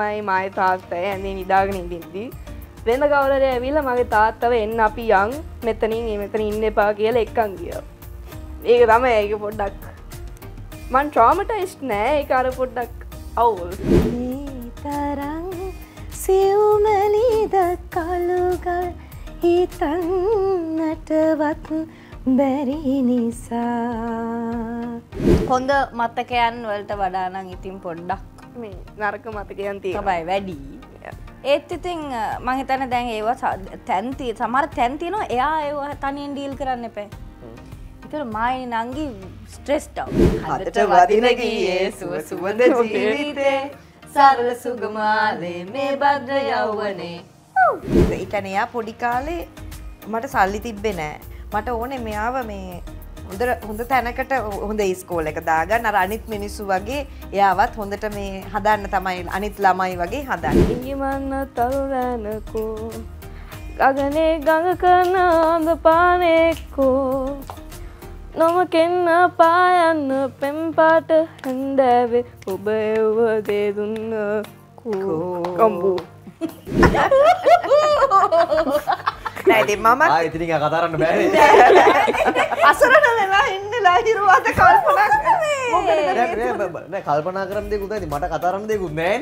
මයි මයි තාත්තය ඇඳේ නිදාගෙන ඉදිද්දි. වෙන ගවරය ඇවිල්ල මගේ තාත්තව එන්න අපි යං මෙතනින් මෙතන ඉන්න එපා කියල එක්කන් ගිය. ඒක තම ඒක පොඩ්ඩක්. මන් ට්‍රාමටයිස්් නෑ ඒ අර පොඩ්ඩක් අවුල්. තරං සිව්මලීද කළුගල් හිතන්නටවත් බැරි නිසා හොඳ මතකයන් වලට වඩානං ඉතින් පොඩ්ඩක් මේ නරක මතකයන් තිය බයි වැඩි ඒත් ඉතින් මහිතන දැන් ඒවා තැන්ති සමර තැන්තිනවා එයා ඒවා තනින් ඩීල් කරන්න එපේ එතට මයි නංගි ස්ට්‍රෙස්ටව් හදට වදිනගියේ සුව සුවඳ ජීවිතේ සරල සුගමාලේ මේ බද්‍ර යව්වනේ එකන එයා පොඩි කාලේ මට සල්ලි තිබ්බෙ නෑ මට ඕනේ මෙයාව මේ හොඳ හොඳ තැනකට හොඳ ස්කෝල එක දාගන්න අර අනිත් මිනිස්සු වගේ එයාවත් හොඳට මේ හදන්න තමයි අනිත් ළමයි වගේ හදන්න. ඉංගිමන්න තරුරැනකෝ ගගනේ ගඟ කරන අඳ පානෙක්කෝ නොම කෙන්න පායන්න පෙම්පාට හැන්දෑවේ ඔබ එව්ව දේදුන්න කෝ කම්බු නැති මම ඉතිරි කතාරන්න බෑ අසරන වෙලා ඉන්න ලාහිරුවාද කල්පනා කල්පනා කරන දෙකුත් ඇති මට කතාරන්න දෙකුත් නෑන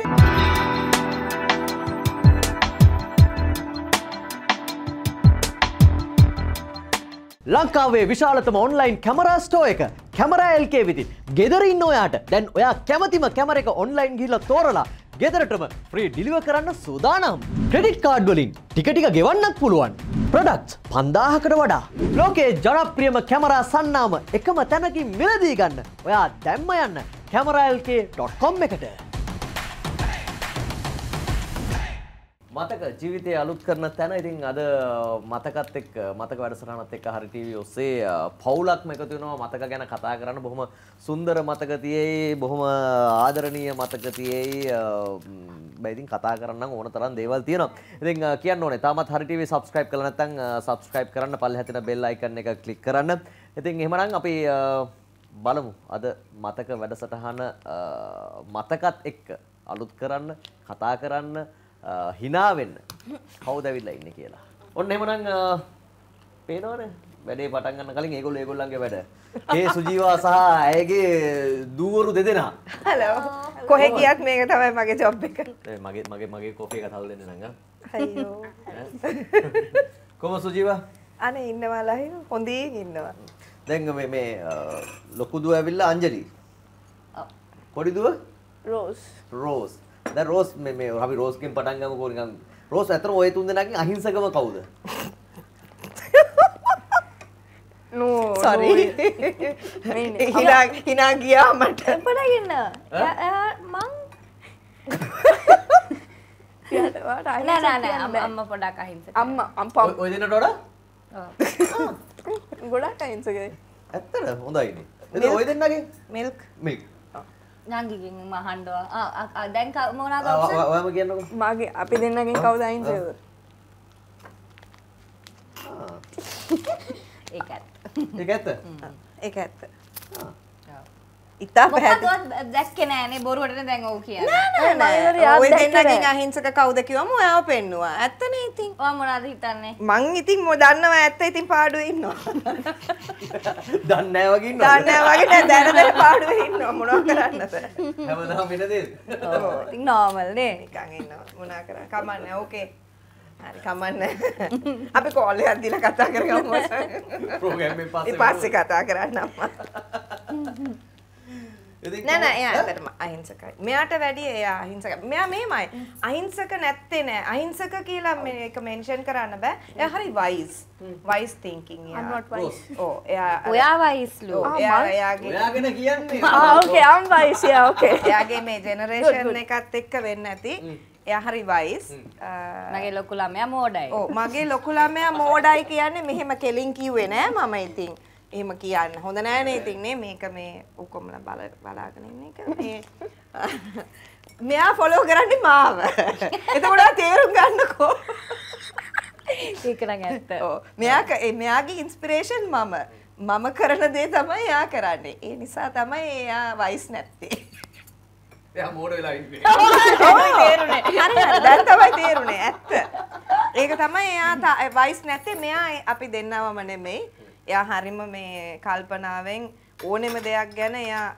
ලංකාවේ විශාලතම ඔන්ලයින් කැමරා ස්ටෝ එක කැමරා එල්කේ විදින් ගෙදරින් ඔයාට දැන් ඔයා කැමතිම කැමර එක ඔන්ලයින් ගිහිල්ලා තෝරලා ගෙදරටම ෆ්‍රී ඩිලිව කරන්න සූදානම්. ක්‍රෙඩිට් කාඩ් වලින් ටික ටික ගෙවන්නත් පුළුවන්. ප්‍රොඩක්ට්ස් 5000කට වඩා. ලෝකයේ ජනප්‍රියම කැමරා සන්නාම එකම තැනකින් මිලදී ගන්න. ඔයා දැම්ම යන්න cameraLK.com එකට. මතක ජීවිතය අලුත් කරන තැන ඉතින් අද මතකත් එක් මතක වැඩසටහනත් එක් හරි ටීවී ඔස්සේ පවුලක්ම එකතු වෙනවා මතක ගැන කතා කරන්න බොහොම සුන්දර මතක තියෙයි බොහොම ආදරණීය මතක තියෙයි බෑ ඉතින් කතා කරන්න ඕන තරම් දේවල් තියෙනවා ඉතින් කියන්න ඕනේ තාමත් හරි ටීවී subscribe කරලා නැත්නම් subscribe කරන්න පල්ලෙහා තියෙන bell icon එක click කරන්න ඉතින් එහෙමනම් අපි බලමු අද මතක වැඩසටහන මතකත් එක්ක අලුත් කරන්න කතා කරන්න හිනාවෙන්න කවුද ඇවිල්ලා ඉන්නේ කියලා. ඔන්න එහෙමනම් පේනවනේ වැඩේ පටන් ගන්න කලින් ඒගොල්ලෝ ඒගොල්ලන්ගේ වැඩ. ඒ සුජීවා සහ ඇයගේ දූවරු දෙදෙනා. හලෝ. Oh, කොහෙ ගියත් මේක තමයි මගේ ජොබ් එක. මගේ මගේ මගේ කොෆි එක තවල දෙන්න නංගා. අයියෝ. කොහොම සුජීවා? අනේ ඉන්නවලා හොඳින් ඉන්නවා. දැන් මේ මේ ලොකු දුව ඇවිල්ලා අංජලි. පොඩි දුව? රෝස්. රෝස්. ද රෝස් මේ හි රෝස්කෙන් පටන්ගම කෝරිකන් රෝස් ඇතර ඔය තුන් දෙනකින් අහිංසකම කවුද සරි හිනා ගියා මට පටගන්න මං අම්ම පොඩක් අහිස අම්ම අම්ප ඔයදන ටොඩ ගොඩක් අහිංසක ඇත්තර හොඳයින ඔය දෙන්නගේ මිල්ක් මික් නංගිගෙන් මහන්ඩවා දැන් මොනා ම කියන්න මගේ අපි දෙන්නගෙන් කවුදයින් සව ඒ ඇත්ත ඒ ඇත්ත ඉතා දැක්ක නෑනේ බොරුවට දැන් ඕ කිය අහිංසක කවුද කිවම ඔයාව පෙන්නවා ඇත්තන ඉතින් මොනාද හිතන්නේ මං ඉතින් මො දන්නවා ඇත්ත ඉතින් පාඩුව ඉන්නවා දන්න වගේ දන්න වගේ දැනදර පාඩුව ඉන්න මොනව කරන්නද නෝමල්නේ මොනා කර කමන්න ඕකේ හරි කමන්න අපි කෝල්ල අදදිල කතා කරගම පස්සේ කතා කරන්න අම්මා නැන ඇතරම අහිංසකයි මෙයාට වැඩිය එයා අහිංසක මෙයා මේමයි අහිංසක නැත්තේ නෑ අහිංසක කියලා එක මෙන්ෂන් කරන්න බෑ එය හරි වයිස් වයිස් තිංකින් ඕ ඔයා වයිස්ලු oh, යාගෙන කියන්නේ ම් වයිසිය ඕකේ එයාගේ මේ ජෙනරේෂන් එකත් එක්ක වෙන්න ඇති යහරි වයිස් මගේ ලොකුලාමයා මෝඩයි oh, මගේ ලොකුලාමයා මෝඩයි කියන්නේ මෙහෙම කෙලින් කිව්වේ නෑ මම ඉතින් එහෙම කියන්න හොඳ නෑනේ ඉතින්නේ මේක මේ උකොමල බල බලාගෙන ඉන්න එක මේ මෙයා ෆොලෝ කරන්නේ මාව. එතකොට තේරුම් ගන්නකෝ. ඒක නම් ඇත්ත. ඔව්. මෙයා මෙයාගේ ඉන්ස්පිරේෂන් මම. මම කරන දේ තමයි එයා කරන්නේ. ඒ නිසා තමයි එයා වයිස් නැත්තේ. එයා මෝඩ වෙලා ඉන්නේ. තේරුණේ. හරි හරි. දැන් තමයි තේරුණේ. ඇත්ත. ඒක තමයි එයා වයිස් නැත්තේ. මෙයා අපි දෙන්නවම නෙමෙයි. එයා හරිම මේ කල්පනාවෙන් ඕනෙම දෙයක් ගැන එයා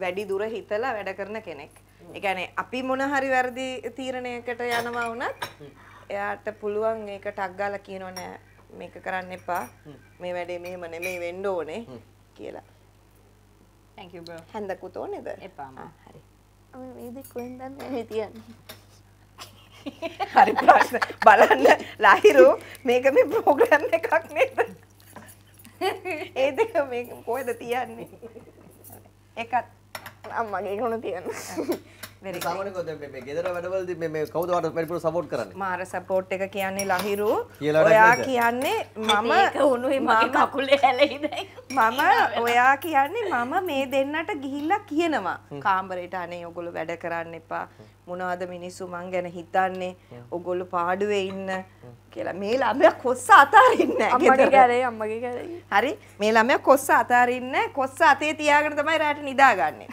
වැඩි දුර හිතලා වැඩ කරන කෙනෙක්. ඒ කියන්නේ අපි මොන හරි වැරදි තීරණයකට යනවා වුණත් එයාට පුළුවන් ඒක ටක් ගාලා කියනෝ නෑ මේක කරන්න එපා. මේ වැඩේ මෙහෙම නෙමෙයි වෙන්න ඕනේ කියලා. Thank you bro. හැන්දකුත් ඕනේද? එපාම. හරි. ඔය වේදේ කොහෙන්ද මේ තියන්නේ? හරි ප්‍රශ්න බලන්න ලහිරු මේක මේ ප්‍රෝග්‍රෑම් එකක් නේද? ඒ දෙක මේ කොහෙද තියන්නේ? එකත් අම්මගේ ගුණ තියන්න. වැඩවල සපෝට් කරන්න මාර සපෝට් එක කියන්නේ ලහිරු ඔයා කියන්නේ මම උනුයි මගේ කකුලේ ඇලයිද මම ඔයා කියන්නේ මම මේ දෙන්නට ගිහිල්ලා කියනවා කාම්බරේට අනේ ඔගොල්ලෝ වැඩ කරන්න එපා මොනවද මිනිස්සු මං ගැන හිතන්නේ ඔගොල්ලෝ පාඩුවේ ඉන්න කියලා මේ ළමයා කොස්ස අතාරින්නේ අම්මගේ ගැරේ අම්මගේ ගැරේ හරි මේ ළමයා කොස්ස අතාරින්නේ කොස්ස අතේ තියාගෙන තමයි රැට නිදාගන්නේ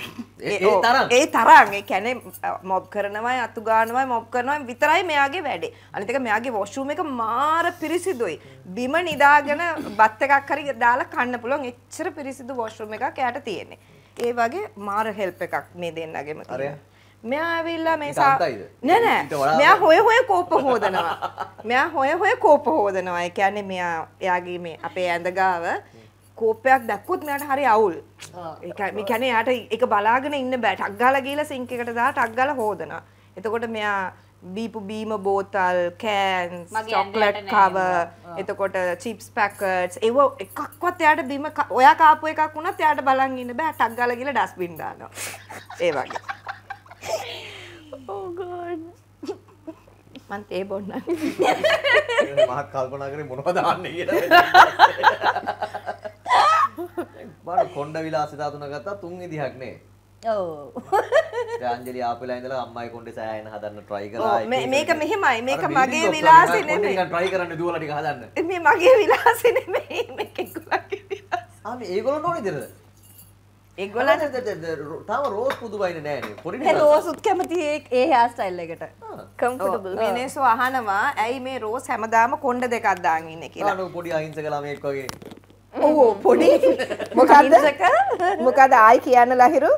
ඒ තරම් ඒ තරම් ඒ කියන්නේ මොබ් කරනවායි අතු ගන්නවායි මොබ් කරනවායි විතරයි මෙයාගේ වැඩේ අනිත් එක මෙයාගේ වොෂ්රූම් එක මාර පිරිසිදුයි බිම නිදාගෙන බත් එකක් හරි දාලා කන්න පුළුවන් එච්චර පිරිසිදු වොෂ්රූම් එකක් එයාට තියෙන්නේ ඒ වගේ මාර හෙල්ප් එකක් මේ දෙන්නගෙම තියෙනවා මෙයා ඇවිල්ලා මේ නෑ නෑ මෙයා හොය හොය කෝප හෝදනවා මෙයා හොය හොය කෝප හෝදනවා ඒ කියන්නේ මෙයා එයාගේ මේ අපේ ඇඳගාව කෝපයක් දැක්කොත් මෙයාට හරි අවුල් ඒ කියන්නේ යාට ඒක බලාගෙන ඉන්න බෑ ටක් ගාලා ගිහලා සිංක් එකට දාලා ටක් ගාලා හොදනවා එතකොට මෙයා බීපු බීම බෝතල් කෑන්ස් චොක්ලට් කව එතකොට චිප්ස් පැකට්ස් ඒව එකක්වත් එයාට බීම ඔයා කාපු එකක් වුණත් එයාට බලන් ඉන්න බෑ ටක් ගාලා ගිහලා ඩස්බින් දානවා ඒ වගේ Oh මන් තේ බොන්න මහත් කල්පනා කරේ මොනවද දාන්නේ කියලා බාර කොණ්ඩ විලාසිතා තුන ගත්තා තුන් විදිහක් නේ ඔව් දැන් අංජලි ආපෙලා ඉඳලා අම්මයි කොණ්ඩේ සෑයන හදන්න try කරා මේක මෙහෙමයි මේක මගේ විලාසෙ නෙමෙයි මේක try කරන්න දුවලා ටික හදන්න මේ මගේ විලාසෙ නෙමෙයි මේක ගොල්ලන්ගේ විලාසෙ ආ මේ ඒගොල්ලෝ නෝනේ දෙරද ඒගොල තම රෝස් පුදු වයින නෑන පොරි රෝසුත් කැමති ඒ හාස්ටයිල් එකට කම්පටබල් මිනිස්සු අහනවා ඇයි මේ රෝස් හැමදාම කොන්්ඩ දෙකක් දාගන්න කියලා පොඩි අහිංස කලාමෙක් වගේ ඕ පොඩි මොකක්ද මොකද ආයි කියන්න ලහිරු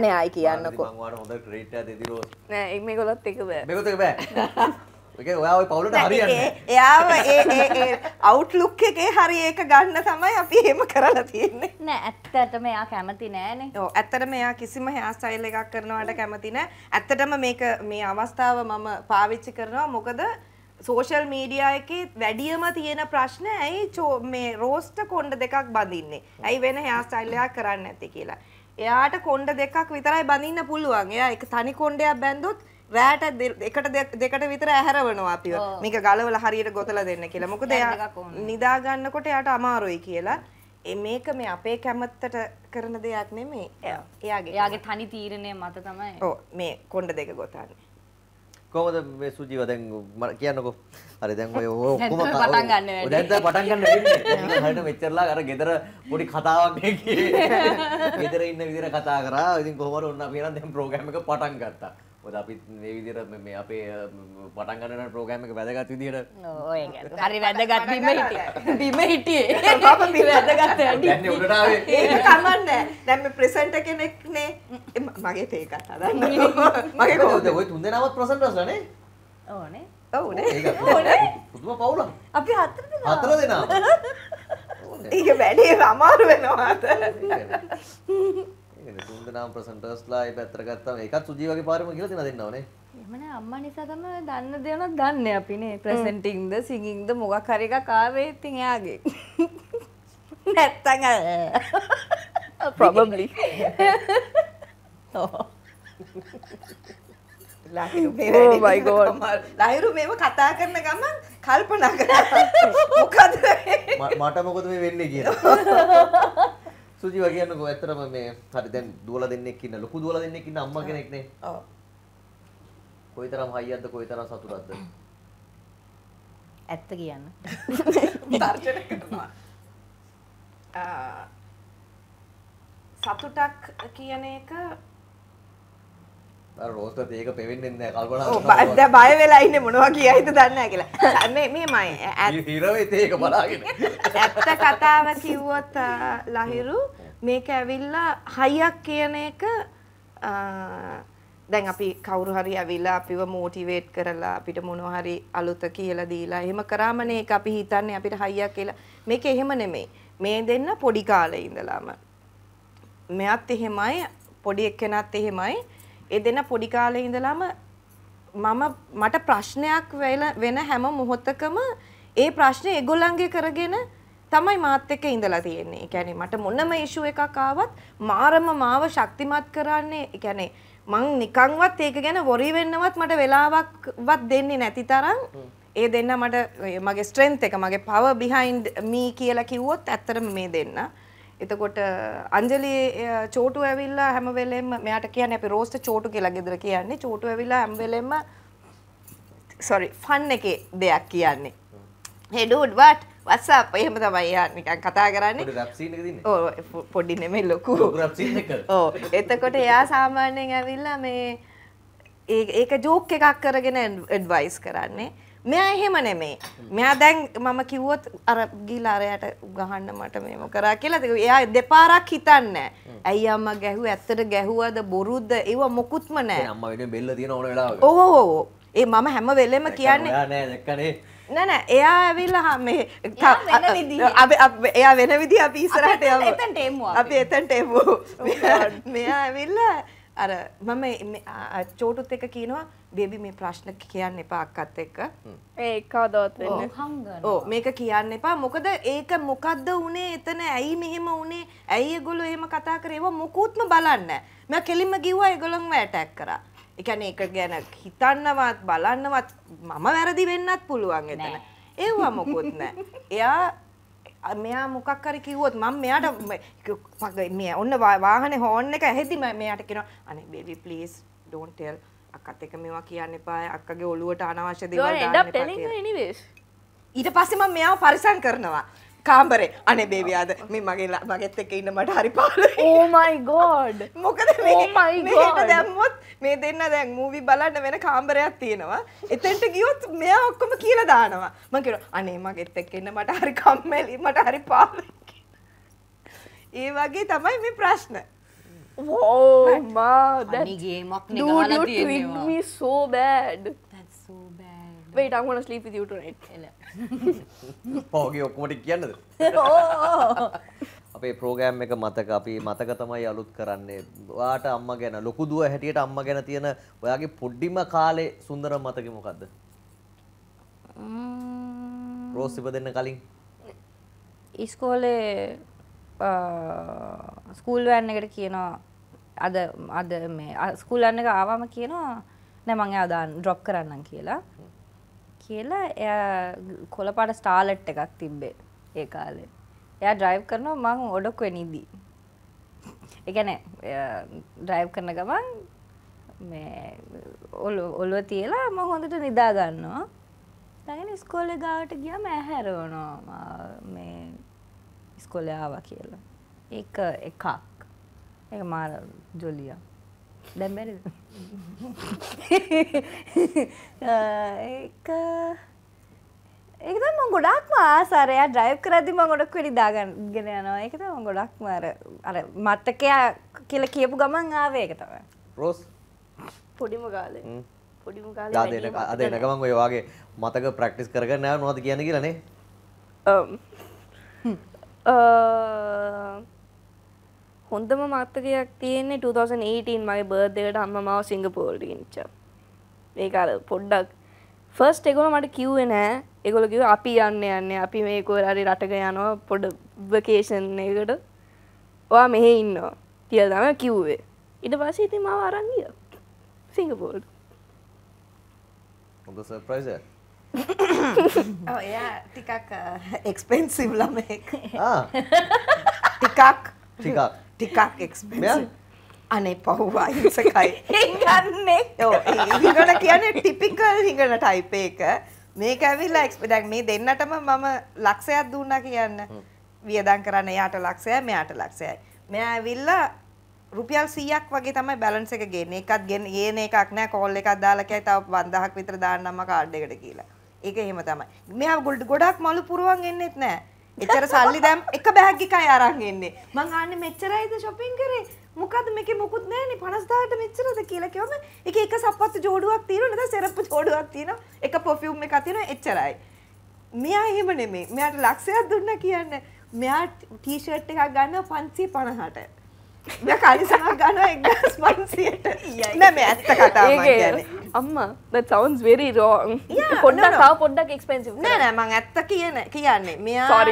අනේ ආයි කියන්නකෝ හොඳ ක්‍රේට ඇති රෝස් නෑ එම ගොලොත් එක බෑ මෙකොතක බෑ ඔයා පවුලට හරියන්නේ එයාම ඒ අවුට්ලුක් එකේ හරි ඒක ගන්න තමයි අපි එහෙම කරලා තියෙන්නේ නෑ ඇත්තටම එයා කැමති නෑනේ ඔව් ඇත්තටම එයා කිසිම හෙයා ස්ටයිල් එකක් කරනවට කැමති නෑ ඇත්තටම මේක මේ අවස්ථාව මම පාවිච්චි කරනවා මොකද සෝෂල් මීඩියා එකේ වැඩියම තියෙන ප්‍රශ්න ඇයි මේ රෝස්ට කොණ්ඩ දෙකක් බඳින්නේ ඇයි වෙන හෙයා ස්ටයිල් එකක් කරන්න නැත්තේ කියලා එයාට කොණ්ඩ දෙකක් විතරයි බඳින්න පුළුවන් එයා එක තනි කොණ්ඩයක් බැන්දොත් රෑට එකට දෙකට විතර ඇහැරවනවා අපිව මේක ගලවල හරියට ගොතල දෙන්න කියලා මොකද එයා නිදාගන්නකොට එයාට අමාරුයි කියලා මේක මේ අපේ කැමත්තට කරන දෙයක් නෙමේ එයාගේ එයාගේ තනි තීරණය මත තමයි ඔව් මේ කොණ්ඩ දෙක ගොතන්නේ කොහොමද මේ සුජීව දැන් කියන්නකෝ හරි දැන් ඔය ඔක්කොම පටන් ගන්න වැඩි දැන් පටන් ගන්න වෙන්නේ හරියට මෙච්චරලා අර ගෙදර පොඩි කතාවක් මේ කියේ ගෙදර ඉන්න විදිහට කතා කරා ඉතින් කොහොම හරි ඔන්න අපි නම් දැන් ප්‍රෝග්‍රෑම් එක පටන් ගත්තා ඔද අපිත් මේ විදිර මේ අපේ පටන් ගන්න ප්‍රෝගෑම එක වැදගත් විදිහට හරි වැදගත් බිම හිටිය බිම හිටියේ වැදගත් කමන්න දැම ප්‍රසන්ට කෙනෙක්නේ මගේ තේකත් හදන්න මගේ ඔය තුන්ද නවත් ප්‍රසන්ටස්ලනේ ඕනේ ඕනේ පුතුම පවුල අපි හතර හතර දෙනා ඒක වැඩේ අමාරු වෙනවා කියන්නේ තුන්දෙනාම ප්‍රසන්ටර්ස්ලා ඒ පැත්තට ගත්තාම ඒකත් සුජීවගේ පාරම කියලා දෙන දෙන්නවනේ. එහෙමනේ අම්මා නිසා තමයි දන්න දේවල් දන්නේ අපි නේ ප්‍රසෙන්ටින්ද සිංගින්ද මොකක් හරි එකක් ආවේ ඉතින් එයාගේ. නැත්තං probably. Lahiru oh my god Lahiru මේව කතා කරන ගමන් කල්පනා කරනවා මොකද මට මොකද මේ වෙන්නේ කියලා සුජිව කියන්නකෝ ඇත්තටම මේ හරි දැන් දුවලා දෙන්නෙක් ඉන්න ලොකු දුවලා දෙන්නෙක් ඉන්න අම්මා කෙනෙක්නේ. ඔව්. කොයිතරම් හයියක්ද කොයිතරම් සතුටක්ද? ඇත්ත කියන්න. දර්ශන කරනවා. සතුටක් කියන එක රෝස්කත් ඒක පෙවෙන්න්න කල්පන බද බය වෙලායින්න මොනවා කියයිද දන්න කියලා මේ මයි ඇරවේ ඒක බලාගෙන ඇත්ත කතාව කිව්වොත් ලහිරු මේක ඇවිල්ලා හයියක් කියන එක දැන් අපි කවුරු හරි ඇවිල්ලා අපිව මෝටිවේට් කරලා අපිට මොනවා හරි අලුත කියලා දීලා එහෙම කරාමනේ ඒක අපි හිතන්නේ අපිට හයියක් කියලා මේක එහෙම නෙමෙයි මේ දෙන්න පොඩි කාලේ ඉඳලාම මෙයත් එහෙමයි පොඩි එක්කෙනත් එහෙමයි ඒ දෙන පොඩි කාලේ ඉඳලාම මම මට ප්‍රශ්නයක් වෙන හැම මොහොතකම ඒ ප්‍රශ්නේ ඒගොල්ලන්ගේ කරගෙන තමයි මාත් එක්ක ඉඳලා තියෙන්නේ. ඒ කියන්නේ මට මොනම ඉෂුව එකක් ආවත් මාරම මාව ශක්තිමත් කරන්නේ. ඒ කියන්නේ මං නිකන්වත් ඒක ගැන වොරි වෙන්නවත් මට වෙලාවක්වත් දෙන්නේ නැති තරම් ඒ දෙන්න මට මගේ ස්ට්‍රෙන්ත් එක මගේ පව බිහයින්ඩ් මී කියලා කිව්වොත් ඇත්තටම මේ දෙන්න. එතකොට අන්ජලි චෝටු ඇවිල්ලා හැම වෙලෙම මෙයාට කියන්නේ අපි රෝස්ට චෝටු කියලා ගෙදර කියන්නේ චෝටු ඇවිල්ලා හැම වෙලෙම sorry ෆන් එකේ දෙයක් කියන්නේ hey dude what what's up එහෙම තමයි යා නිකන් කතා කරන්නේ පොඩි රැප් සීන් එක දින්නේ ඔව් පොඩි නෙමෙයි ලොකු රැප් සීන් එක ඔව් oh, එතකොට එයා සාමාන්‍යයෙන් ඇවිල්ලා මේ ඒක ජෝක් එකක් කරගෙන ඇඩ්වයිස් කරන්නේ මෙයා එහෙම නෙමේ. මෙයා දැන් මම කිව්වොත් අර ගිහලා අරයට ගහන්න මට මේව කරා කියලා. එයා දෙපාරක් හිතන්නේ ඇයි අම්මා ගැහුව ඇත්තට ගැහුවද බොරුද? ඒව මොකුත්ම නැහැ. අම්මා වෙනුවෙන් බෙල්ල තියෙන ඕන වෙලාවක. ඔව් ඔව් ඔව්. ඒ මම හැම වෙලෙම කියන්නේ. නෑ නෑ දැක්කනේ. නෑ නෑ එයා ඇවිල්ලා මේ එයා වෙන විදිහ අපි ඉස්සරහට යමු. එතනට එමු අපි. අපි එතනට එමු. Oh මෙයා ඇවිල්ලා අර මම චෝටුත් එක කියනවා බේබි මේ ප්‍රශ්න කියන්න එපා අක්කත් එක්ක. ඒකවදවත් වෙන්නේ. හංගන. ඔව් මේක කියන්න එපා. මොකද ඒක මොකද්ද උනේ එතන ඇයි මෙහෙම උනේ? ඇයි ඒගොල්ලෝ එහෙම කතා කරේ? ඒව මොකුත්ම බලන්නේ නැහැ. මම කෙලින්ම කිව්වා ඒගොල්ලන්ව ඇටැක් කරා. ඒ කියන්නේ ඒක ගැන හිතන්නවත් බලන්නවත් මම වැරදි වෙන්නත් පුළුවන් එතන. ඒව මොකුත් නැහැ. එයා මෙයා මොකක් හරි කිව්වොත් මම මෙයාට මේ ඔන්න වාහනේ හෝන් එක ඇහෙදි මම මෙයාට කියනවා අනේ බේබි ප්ලීස් don't tell අකත් එක මේවා කියන්න එපා අක්කගේ ඔලුවට අනවශ්‍ය දේවල් දාන්න එපා ඊට පස්සේ මම මෙයාව පරිසම් කරනවා කාම්බරේ අනේ බේවියාද මේ මගේ මගෙත් එක්ක ඉන්න මට හරි පාළුයි ඕ මයි ගෝඩ් මොකද මේ oh මේකට දැම්මොත් මේ දෙන්න දැන් මූවි බලන්න වෙන කාම්බරයක් තියෙනවා එතෙන්ට ගියොත් මෙයා ඔක්කොම කියලා දානවා මම කියනවා අනේ මගෙත් එක්ක ඉන්න මට හරි කම්මැලි මට හරි පාළුයි ඒ වගේ තමයි මේ ප්‍රශ්න ඕම ගේමක් සෝ බෑඩ් ටක්මන ස්ලිපි ට පෝගේ ඔක්කොමට කියන්නද අපේ ප්‍රෝගෑම් එක මතක අපි මතක තමයි අලුත් කරන්නේ වාට අම්ම ගැන ලොකුදුව හැටියට අම්ම ගැන තියෙන ඔයාගේ පොඩ්ඩිම කාලේ සුන්දර මතක මොකක්ද රෝස් ඉප දෙන්න කලින් ඉස්කෝලේ ස්කූල් වෑන් එකට කියනවා අද අද මේ ස්කූල් වෑන් එක ආවම කියනවා නෑ මං එයා දාන්න ඩ්‍රොප් කරන්නම් කියලා. කියලා එයා කොළපාට ස්ටාර්ලට් එකක් තිබ්බේ ඒ කාලේ. එයා ඩ්‍රයිව් කරනවා මං ඔඩොක් වෙනිදී. ඒ කියන්නේ ඩ්‍රයිව් කරන ගමන් මේ ඔලුව තියලා ම හොඳට නිදා ගන්නවා. තගෙන ස්කෝල ගාවට ගියම ඇහැරවනවා මේ ඉස්කොලේ ආවා කියලා. ඒක එකක්. ඒක මාර ජොලිය. දැන් බැරිද? ඒක ඒක තමයි මම ගොඩක්ම ආසාරය ඩ්‍රයිව් කරද්දි මම ගොඩක් වෙලි දාගෙන යනවා. ඒක තමයි මම ගොඩක්ම අර අර මතකයා කියලා කියපු ගමන් ආවේ ඒක තමයි. රෝස් පොඩිම කාලේ පොඩිම කාලේ අද එන අද එන ගමන් ඔය වගේ මතක ප්‍රැක්ටිස් කරගෙන යනවා මොනවද කියන්නේ කියලානේ. හොඳම මත්තකයක් තියන්නේ 2018 මගේ බර්ධකට අම්ම මාව සිංගපෝල්ට නිච්ච මේකාර පොඩ්ඩක් ෆර්ස්ට එකගොල මට කිව්වේ නෑ එකගොල කිව අපි යන්න යන්න අපි මේකෝ රරි රටක යනවා පොඩ වකේෂන් එකට ඔයා මෙහෙ ඉන්නවා කියල තම කිව්වේ ඉට පස්සේ ඉති මාව අරංගිය සිංගපෝල්ට හොඳ සර්ප්‍රයිසයක් ඔයා ටිකක් එක්ස්පෙන්සිව් ළමෙක් ටිකක් ටිකක් ටිකක් එක්ස්පෙන්සිව් අනේ පහුවා හිංසකයි හිඟන්නේ හිඟන කියන්නේ ටිපිකල් හිඟන ටයිප් එක මේක ඇවිල්ලා එක්ස්පෙඩක් මේ දෙන්නටම මම ලක්ෂයක් දුන්නා කියන්න වියදම් කරන්න එයාට ලක්ෂයයි මෙයාට ලක්ෂයයි මෙයා ඇවිල්ලා රුපියල් 100ක් වගේ තමයි බැලන්ස් එක ගේන්නේ. එකක් ගේන එකක් නෑ කෝල් එකක් දාලා කියයි තව 5000ක් විතර දාන්නම්ම කාඩ් එකට කියලා. ඒක එහෙම තමයි මෙයා ගොඩක් මලු පුරුවන් එන්නෙත් නෑ එච්චර සල්ලි දැම් එක බෑග් එකයි අරන් එන්නේ මං ආන්නේ මෙච්චරයිද shopping කරේ මොකද මේකේ මොකුත් නැහැනේ 50000ට මෙච්චරද කියලා කිව්වම ඒක එක සපත්තු جوړුවක් තියෙනවා නේද සරප්පු جوړුවක් තියෙනවා එක perfume එකක් තියෙනවා එච්චරයි මෙයා එහෙම නෙමෙයි මෙයාට ලක්ෂයක් දුන්නා කියන්නේ මෙයා ටී ෂර්ට් එකක් ගන්න 550ට කනිසනක් ගන එක්දස් පන්සියට නැම ඇත්ත කතාගේ අම්මා සවන්ස් වෙරි රෝන් කොන්න තා පොඩ්ඩක් එක්ස්පෙන්සිව නෑ මං ඇත්ත කියන කියන්නේ මෙයා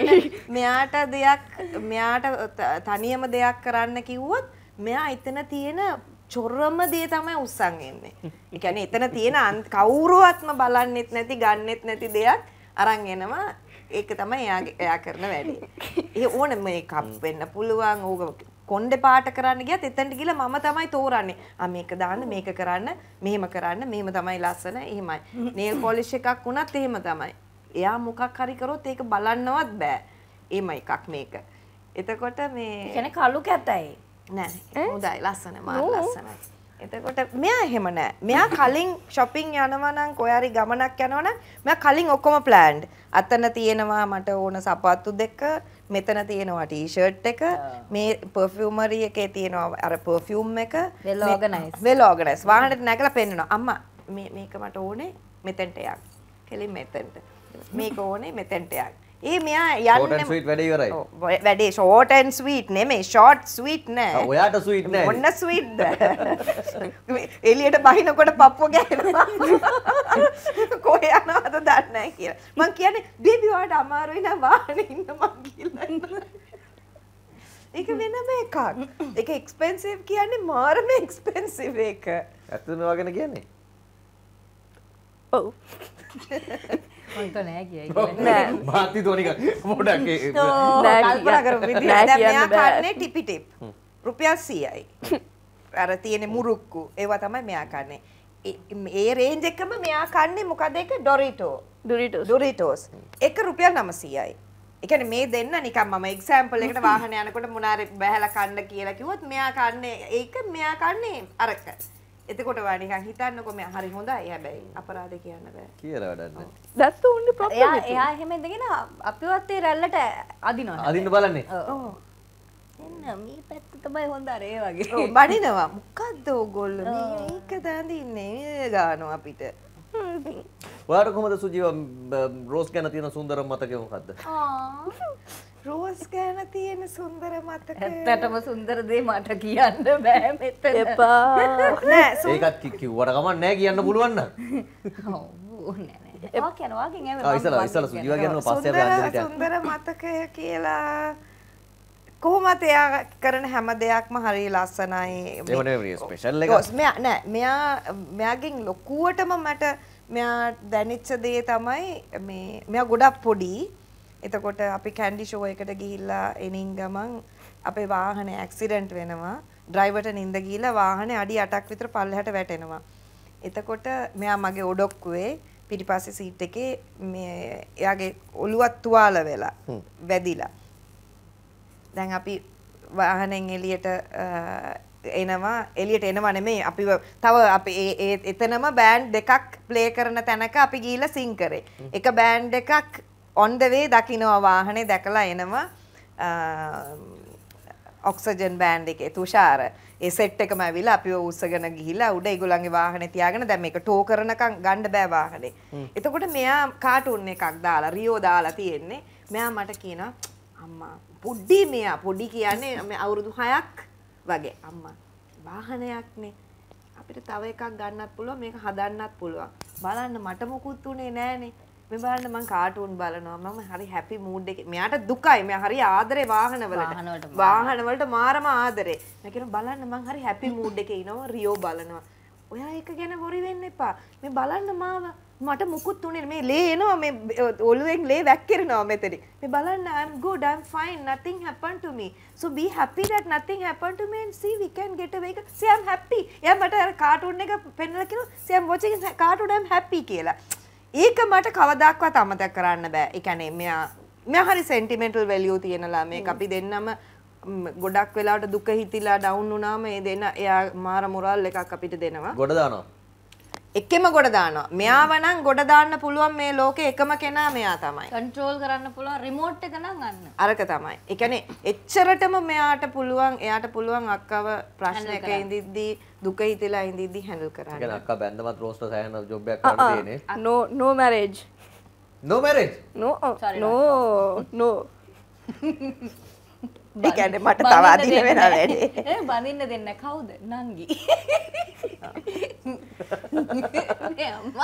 මෙයාට දෙයක් මෙයාට තනියම දෙයක් කරන්න කිව්වොත් මෙයා එතන තියෙන චොරම දේ තමයි උත්සන් එන්නේ එකැන එතන තියෙන කවුරුවත්ම බලන්නෙත් නැති ගන්නෙත් නැති දෙයක් අරන් එනවා ඒක තමයි එයා කරන වැඩි ඒ ඕන මේ කම් වෙන්න පුළුවන් ඕක කොණ්ඩෙ පාට කරන්න ගියත් එතනට ගිහලා මම තමයි තෝරන්නේ. ආ මේක දාන්න මේක කරන්න මෙහෙම කරන්න මෙහෙම තමයි ලස්සන එහෙමයි. නේල් පොලිෂ් එකක් වුණත් එහෙම තමයි. එයා මොකක් හරි කරොත් ඒක බලන්නවත් බෑ. එහෙම එකක් මේක. එතකොට මේ කියන්නේ කළු කැතයි. නෑ. හොඳයි ලස්සන මාත් ලස්සනයි. එතකොට මෙයා එහෙම නෑ. මෙයා කලින් shopping යනවා නම් කොහරි ගමනක් යනවා නම් මෙයා කලින් ඔක්කොම planned. අතන තියෙනවා මට ඕන සපත්තු දෙක මෙතන තියෙනවා ටීෂර්ට් එක මේ පර්ෆියුමරි එකේ තියෙනවා අර පර්ෆියුම් එක වෙල් ඕගනයිස් වෙල් ඕගනයිස් වාහනට නැගලා පෙන්නනවා අම්මා මේ මේක මට ඕනේ මෙතෙන්ට යන්න කෙලින් මෙතෙන්ට මේක ඕනේ මෙතෙන්ට යන්න ඒ මෙයා යන්න ස්විට් වැඩ ඉවරයි වැඩේ ෂෝටන් ස්වීට් නෙමේ ෂෝට් ස්වීට් නෑ ඔයාට ස්වීට් නෑ ඔන්න ස්වීට්ද එලියට බහිනකොට පප්පු ගෑනවා කොහෙ යනවද දන්නේ නැහැ කියලා මං කියන්නේ බේබි ඔයාට අමාරුයි නම් වාහනේ ඉන්න මං කියලා ඒක වෙනම එකක් ඒක එක්ස්පෙන්සිව් කියන්නේ මාරම එක්ස්පෙන්සිව් එක ඇත්තම වගන කියන්නේ ඔව් කොන්ට නෑ කිය මාති දෝනික මොඩක් කරන්නේ ටිපිටිප් රුපියල් සීයයි අර තියෙන මුරුක්කු ඒවා තමයි මෙයා කන්නේ ඒ රේන්ජ් එකම මෙයා කන්නේ මොකද ඒක ඩොරිටෝ ඩොරිටෝස් එක රුපියල් 900යි එකන මේ දෙන්න නිකම් මම එක්සෑම්පල් එකට වාහන යනකොට මොනාරි බැහැලා කන්න කියලා කිව්වොත් මෙයා කන්නේ ඒක මෙයා කන්නේ අරක එතකොට ඔයා නිකන් හිතන්නකෝ මෙයා හරි හොඳයි හැබැයි අපරාධ කියන්න බෑ. කියලා වැඩක් නැහැ. That's the only problem. එයා එයා එහෙම ඉඳගෙන අපිවත් ඒ රැල්ලට අදිනවා. අදින්න බලන්නේ. ඔව්. එන්න මේ පැත්ත තමයි හොඳ අර ඒ වගේ. ඔව් බඩිනවා. මොකද්ද ඕගොල්ලෝ මේක දාඳින්නේ ගානවා අපිට. ඔයාට කොහොමද සුජීව රෝස් ගැන තියෙන සුන්දර මතකය මොකද්ද? රෝස් ගැන තියෙන සුන්දර මතකය ඇත්තටම සුන්දර දේ මට කියන්න බෑ මෙතන. එපා. නෑ ඒකත් කිව්වට කමක් නෑ කියන්න පුළුවන් නම්. ඔව් නෑ නෑ. ඔයා කියනවා වගේ නෑ. ආ ඉස්සලා ඉස්සලා සුජීව ගැන පස්සේ අපි අන්දරට. සුන්දර මතකය කියලා කොහොමත් එයා කරන හැම දෙයක්ම හරි ලස්සනයි. ඒ වනේ ස්පෙෂල් එක. නෑ නෑ මෙයා මෙයාගෙන් ලොකුවටම මට මෙයා දැනෙච්ච දේ තමයි මේ මෙයා ගොඩක් පොඩි. එතකොට අපි කැන්ඩි ෂෝ එකට ගිහිල්ලා එනින් ගමන් අපේ වාහනේ ඇක්සිඩන්ට් වෙනවා. ඩ්‍රයිවර්ට නිඳ ගිහිල්ලා වාහනේ අඩි 8ක් විතර පල්ලෙහාට වැටෙනවා. එතකොට මෙයා මගේ ඔඩොක්කුවේ පිටිපස්සේ සීට් එකේ මේ එයාගේ ඔළුවත් තුවාල වෙලා වැදිලා. දැන් අපි වාහනෙන් එළියට එනවා එලියට එනවා නෙමෙයි අපි තව අපි ඒ එතනම බෑන්ඩ් දෙකක් ප්ලේ කරන තැනක අපි ගිහිල්ලා සින් කරේ. එක බෑන්ඩ් එකක් on the way දකින්නවා වාහනේ දැකලා එනවා ඔක්සජන් බෑන්ඩ් එකේ තුෂාර. ඒ සෙට් එකම ඇවිල්ලා අපිව උස්සගෙන ගිහිල්ලා උඩ ඒගොල්ලන්ගේ වාහනේ තියාගෙන දැන් මේක ටෝ කරනකම් ගන්න බෑ වාහනේ. එතකොට මෙයා කාටුන් එකක් දාලා රියෝ දාලා තියෙන්නේ. මෙයා මට කියනවා අම්මා පොඩි මෙයා පොඩි කියන්නේ අවුරුදු 6ක් වගේ අම්මා වාහනයක්නේ අපිට තව එකක් ගන්නත් පුළුවන් මේක හදන්නත් පුළුවන් බලන්න මට මොකුත් උනේ නෑනේ මේ බලන්න මං කාටුන් බලනවා මම හරි හැපි මූඩ් එකේ මෙයාට දුකයි මෙයා හරි ආදරේ වාහනවලට වාහනවලට මාරම ආදරේ මම කියනවා බලන්න මං හරි හැපි මූඩ් එකේ ඉනවා රියෝ බලනවා ඔයා ඒක ගැන worry වෙන්න එපා මේ බලන්න මාව මට මුකුත් උනේ මේ ලේ එනවා මේ ඔළුවෙන් ලේ වැක්කිරෙනවා මෙතන. මේ බලන්න I am good I am fine nothing happened to me. So be happy that nothing happened to me and see we can get away. See I am happy. එයා මට අර කාටුන් එක පෙන්නලා කිව්වා see I am watching cartoon I am happy කියලා. ඒක මට කවදාක්වත් අමතක කරන්න බෑ. ඒ කියන්නේ මෙයා මෙයා හරි sentimental value තියෙන ළමෙක්. අපි දෙන්නම ගොඩක් වෙලාට දුක හිතිලා ඩවුන් වුණාම ඒ දෙන එයා මාර මොරල් එකක් අපිට දෙනවා. ගොඩ දානවා. එකෙම ගොඩ දානවා. මෙයාව නම් ගොඩ දාන්න පුළුවන් මේ ලෝකේ එකම කෙනා මෙයා තමයි. කන්ට්‍රෝල් කරන්න පුළුවන් රිමෝට් එක නම් අන්න. අරක තමයි. ඒ කියන්නේ එච්චරටම මෙයාට පුළුවන් එයාට පුළුවන් අක්කව ප්‍රශ්නයක ඉඳිද්දී දුක හිතලා ඉඳිද්දී හැන්ඩල් කරන්න. ඒ කියන්නේ අක්කා බැන්දමත් රෝස්ට සෑහෙන ජොබ් එකක් කරන්න තියෙන්නේ. no no marriage. no marriage. no sorry no no. ඒකන්න මට තවාදින වෙන වැඩේ බඳන්න දෙන්න කවුද නංගි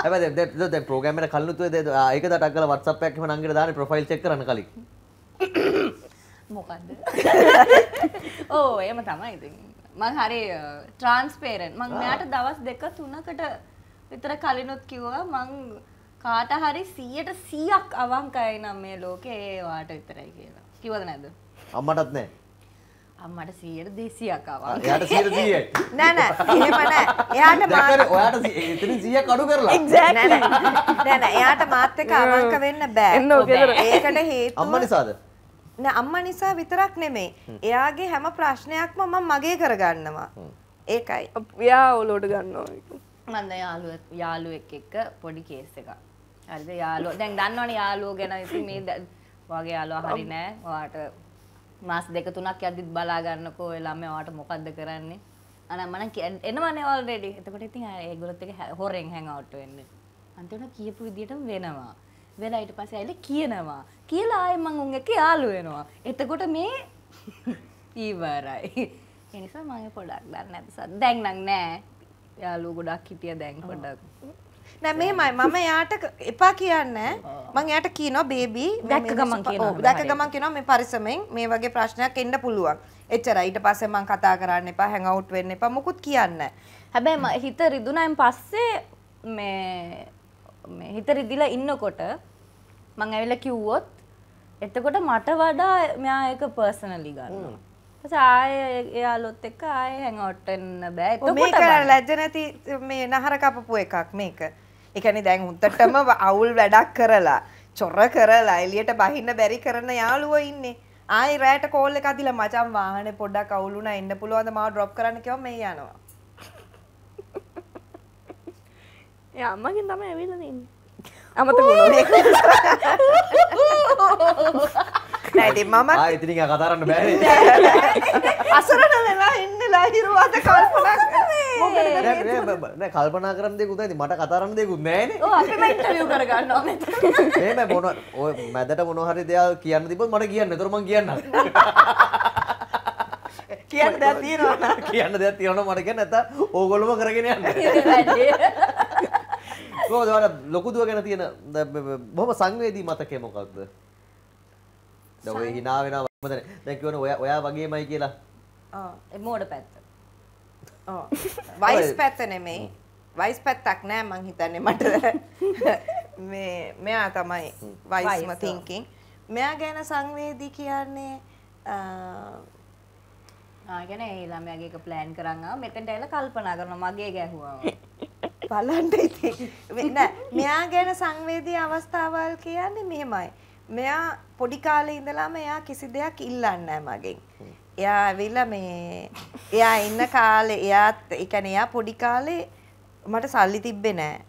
ඇ පෝගමට කල්ලුතු ද ඒක ටක්ල වත්සපයක් නංගට දාන ප්‍රෆයිල් චෙක් කරන කලින් මොකක්ද ඕ එම තමයි මං හරි ට්‍රන්ස්පේරෙන් මං මෙයාට දවස් දෙක තුනකට විතර කලිනුත් කිව්වා මං කාට හරි සීයට සීයක් අවංකයි නම් මේ ලෝකේ ඒවාට විතරයි කියලා කිවද නැද අම්මටත් නෑ අම්මට 100ට 200ක් ආවා. එයාට 100යි. නෑ නෑ එහෙම නෑ. එයාට මාත් ඔයාට එතන 100ක් අඩු කරලා. එක්සැක්ට්ලි. නෑ නෑ එයාට මාත් එක්ක අවංක වෙන්න බෑ. එන්න ඔකේතර. ඒකට හේතුව අම්මා නිසාද? නෑ අම්මා නිසා විතරක් නෙමෙයි. එයාගේ හැම ප්‍රශ්නයක්ම මම මගේ කරගන්නවා. ඒකයි. එයා ඔලොඩ ගන්නවා. මම යාළුවෙක් යාළුවෙක් එක්ක පොඩි කේස් එකක්. හරිද යාළුවා දැන් දන්නවනේ යාළුවෝ ගැන ඉතින් මේ වාගේ යාළුවා හරි නෑ. ඔයාට මාස දෙක තුනක් යද්දිත් බලා ගන්නකෝ ඔය ළමයා ඔයාට මොකද්ද කරන්නේ. අනේ මම එනවනේ already. එතකොට ඉතින් ඒගොල්ලොත් එක්ක හොරෙන් hang out වෙන්න. අන්තිමට කියපු විදියටම වෙනවා. වෙලා ඊට පස්සේ ඇයිල කියනවා. කියලා ආයෙ මං උන් එක්ක යාළු වෙනවා. එතකොට මේ ඉවරයි. ඒ නිසා මම පොඩක් දන්නේ නැද්ද දැන් නම් නෑ. යාළුවෝ ගොඩක් හිටිය දැන් පොඩක්. නෑ මෙහෙමයි මම යාට එපා කියන්නේ මම යාට කියනවා බේබි දැක්ක ගමන් කියනවා දැක්ක ගමන් කියනවා මේ පරිසමෙන් මේ වගේ ප්‍රශ්නයක් එන්න පුළුවන් එච්චරයි ඊට පස්සේ මම කතා කරන්න එපා හැන් අවුට් වෙන්න එපා මොකුත් කියන්නේ හැබැයි මම හිත රිදුනයින් පස්සේ මේ මේ හිත රිදිලා ඉන්නකොට මම ඇවිල්ලා කිව්වොත් එතකොට මට වඩා මෙයා ඒක පර්සනලි ගන්නවා ආය එයාලොත් එක්ක ආය හැඟවටන්න බෑ මේක ලැජ්ජ නැති මේ නහර කපපු එකක් මේක එකනි දැන් උත්තටම අවුල් වැඩක් කරලා චොර කරලා එලියට බහින්න බැරි කරන යාළුවෝ ඉන්නේ ආයි රෑට කෝල් එකක් දීලා මචං වාහනේ පොඩ්ඩක් අවුල් වුණා එන්න පුළුවන්ද මාව ඩ්‍රොප් කරන්න කිව්වම මේ යනවා එයා අම්මගෙන් තමයි ඇවිල්ලා තින්නේ අමතක වුණා නැති මම ඉතිරි කතාරන්න බැ අසරට වෙලා ඉන්න ලහිරුවාද කල්පනා කල්පනා කරන්න දෙකුත් ඇති මට කතාරන්න දෙකුත් නෑන කරගන්න ඒම බොන ඔය මැදට මොනහරි දෙයක් කියන්න තිබ මට කියන්න තුරම කියන්න කියන්න දැ තියෙනවා කියන්න දෙයක් තියෙන මට කියන්න ඇත ඕගොලම කරගෙන යන්න ලොකුදුව ගැන තියෙන බොම සංවේදී මතකේ මොකක්ද දැන් ඔය hina වෙනවා මතන දැන් කියවන ඔයා ඔයා වගේමයි කියලා ඔව් මෝඩ පැත්ත ඔව් වයිස් පැත්ත නෙමෙයි වයිස් පැත්තක් නෑ මං හිතන්නේ මට මේ මෙයා තමයි වයිස්ම thinking මෙයා ගැන සංවේදී කියන්නේ ආගෙන ඒ ළමයාගේ එක ප්ලෑන් කරන් ආව මෙතෙන්ට ඇවිල්ලා කල්පනා කරනවා මගේ ගැහුවා බලන්න ඉතින් නෑ මෙයා ගැන සංවේදී අවස්ථාවල් කියන්නේ මෙහෙමයි මෙයා පොඩි කාලේ ඉඳලාම එයා කිසි දෙයක් ඉල්ලන්නේ නැහැ මගෙන්. එයා ඇවිල්ලා මේ එයා ඉන්න කාලේ එයාත් ඒ කියන්නේ එයා පොඩි කාලේ මට සල්ලි තිබ්බේ නෑ.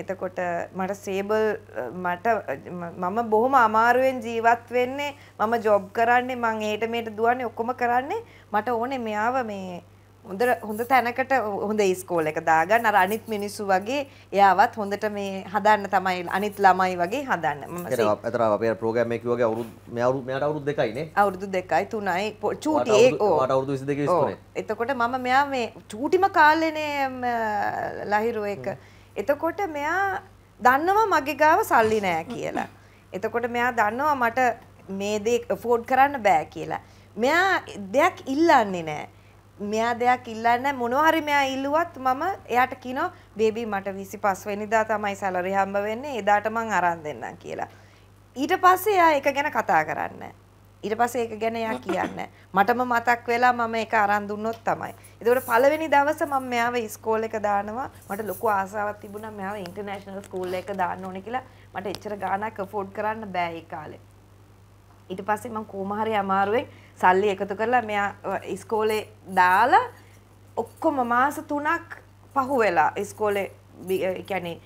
එතකොට මට සේබල් මට මම බොහොම අමාරුවෙන් ජීවත් වෙන්නේ. මම ජොබ් කරන්නේ, මං ඒට මේට දුවන්නේ, ඔක්කොම කරන්නේ. මට ඕනේ මෙයාව මේ හොඳ හොඳ තැනකට හොඳ ඉස්කෝල එක දාගන්න අර අනිත් මිනිස්සු වගේ එයාවත් හොඳට මේ හදන්න තමයි අනිත් ළමයි වගේ හදන්න මම ඒතර අපේ ප්‍රෝග්‍රෑම් එකේ වගේ අවුරුදු මේ අවුරුදු මෙයාට අවුරුදු දෙකයිනේ අවුරුදු දෙකයි තුනයි චූටි ඒ ඕ මට අවුරුදු 22 ඉස්කෝලේ එතකොට මම මෙයා මේ චූටිම කාලේනේ ලහිරු එක එතකොට මෙයා දන්නවා මගේ ගාව සල්ලි නෑ කියලා එතකොට මෙයා දන්නවා මට මේ දේ ෆෝඩ් කරන්න බෑ කියලා මෙයා දෙයක් ඉල්ලන්නේ නෑ මෙයා දෙයක් ඉල්ලන්නේ මොනවා හරි මෙයා ඉල්ලුවත් මම එයාට කියනවා බේබි මට 25 වෙනිදා තමයි සැලරි හම්බ වෙන්නේ එදාට මං අරන් දෙන්නම් කියලා. ඊට පස්සේ එයා ඒක ගැන කතා කරන්නේ. ඊට පස්සේ ඒක ගැන එයා කියන්නේ. මටම මතක් වෙලා මම ඒක අරන් දුන්නොත් තමයි. ඒකෝට පළවෙනි දවස මම මෙයාව ඉස්කෝල් එක දානවා. මට ලොකු ආසාවක් තිබුණා මෙයාව ඉන්ටර්නැෂනල් ස්කූල් එක දාන්න ඕනේ කියලා. මට එච්චර ගාණක් afford කරන්න බෑ ඒ කාලේ. ඊට පස්සේ මම කොහොම හරි අමාරුවෙන් සල්ලි එකතු කරලා මෙයා ඉස්කෝලේ දාලා ඔක්කොම මාස තුනක් පහු වෙලා ඉස්කෝලේ කියන්නේ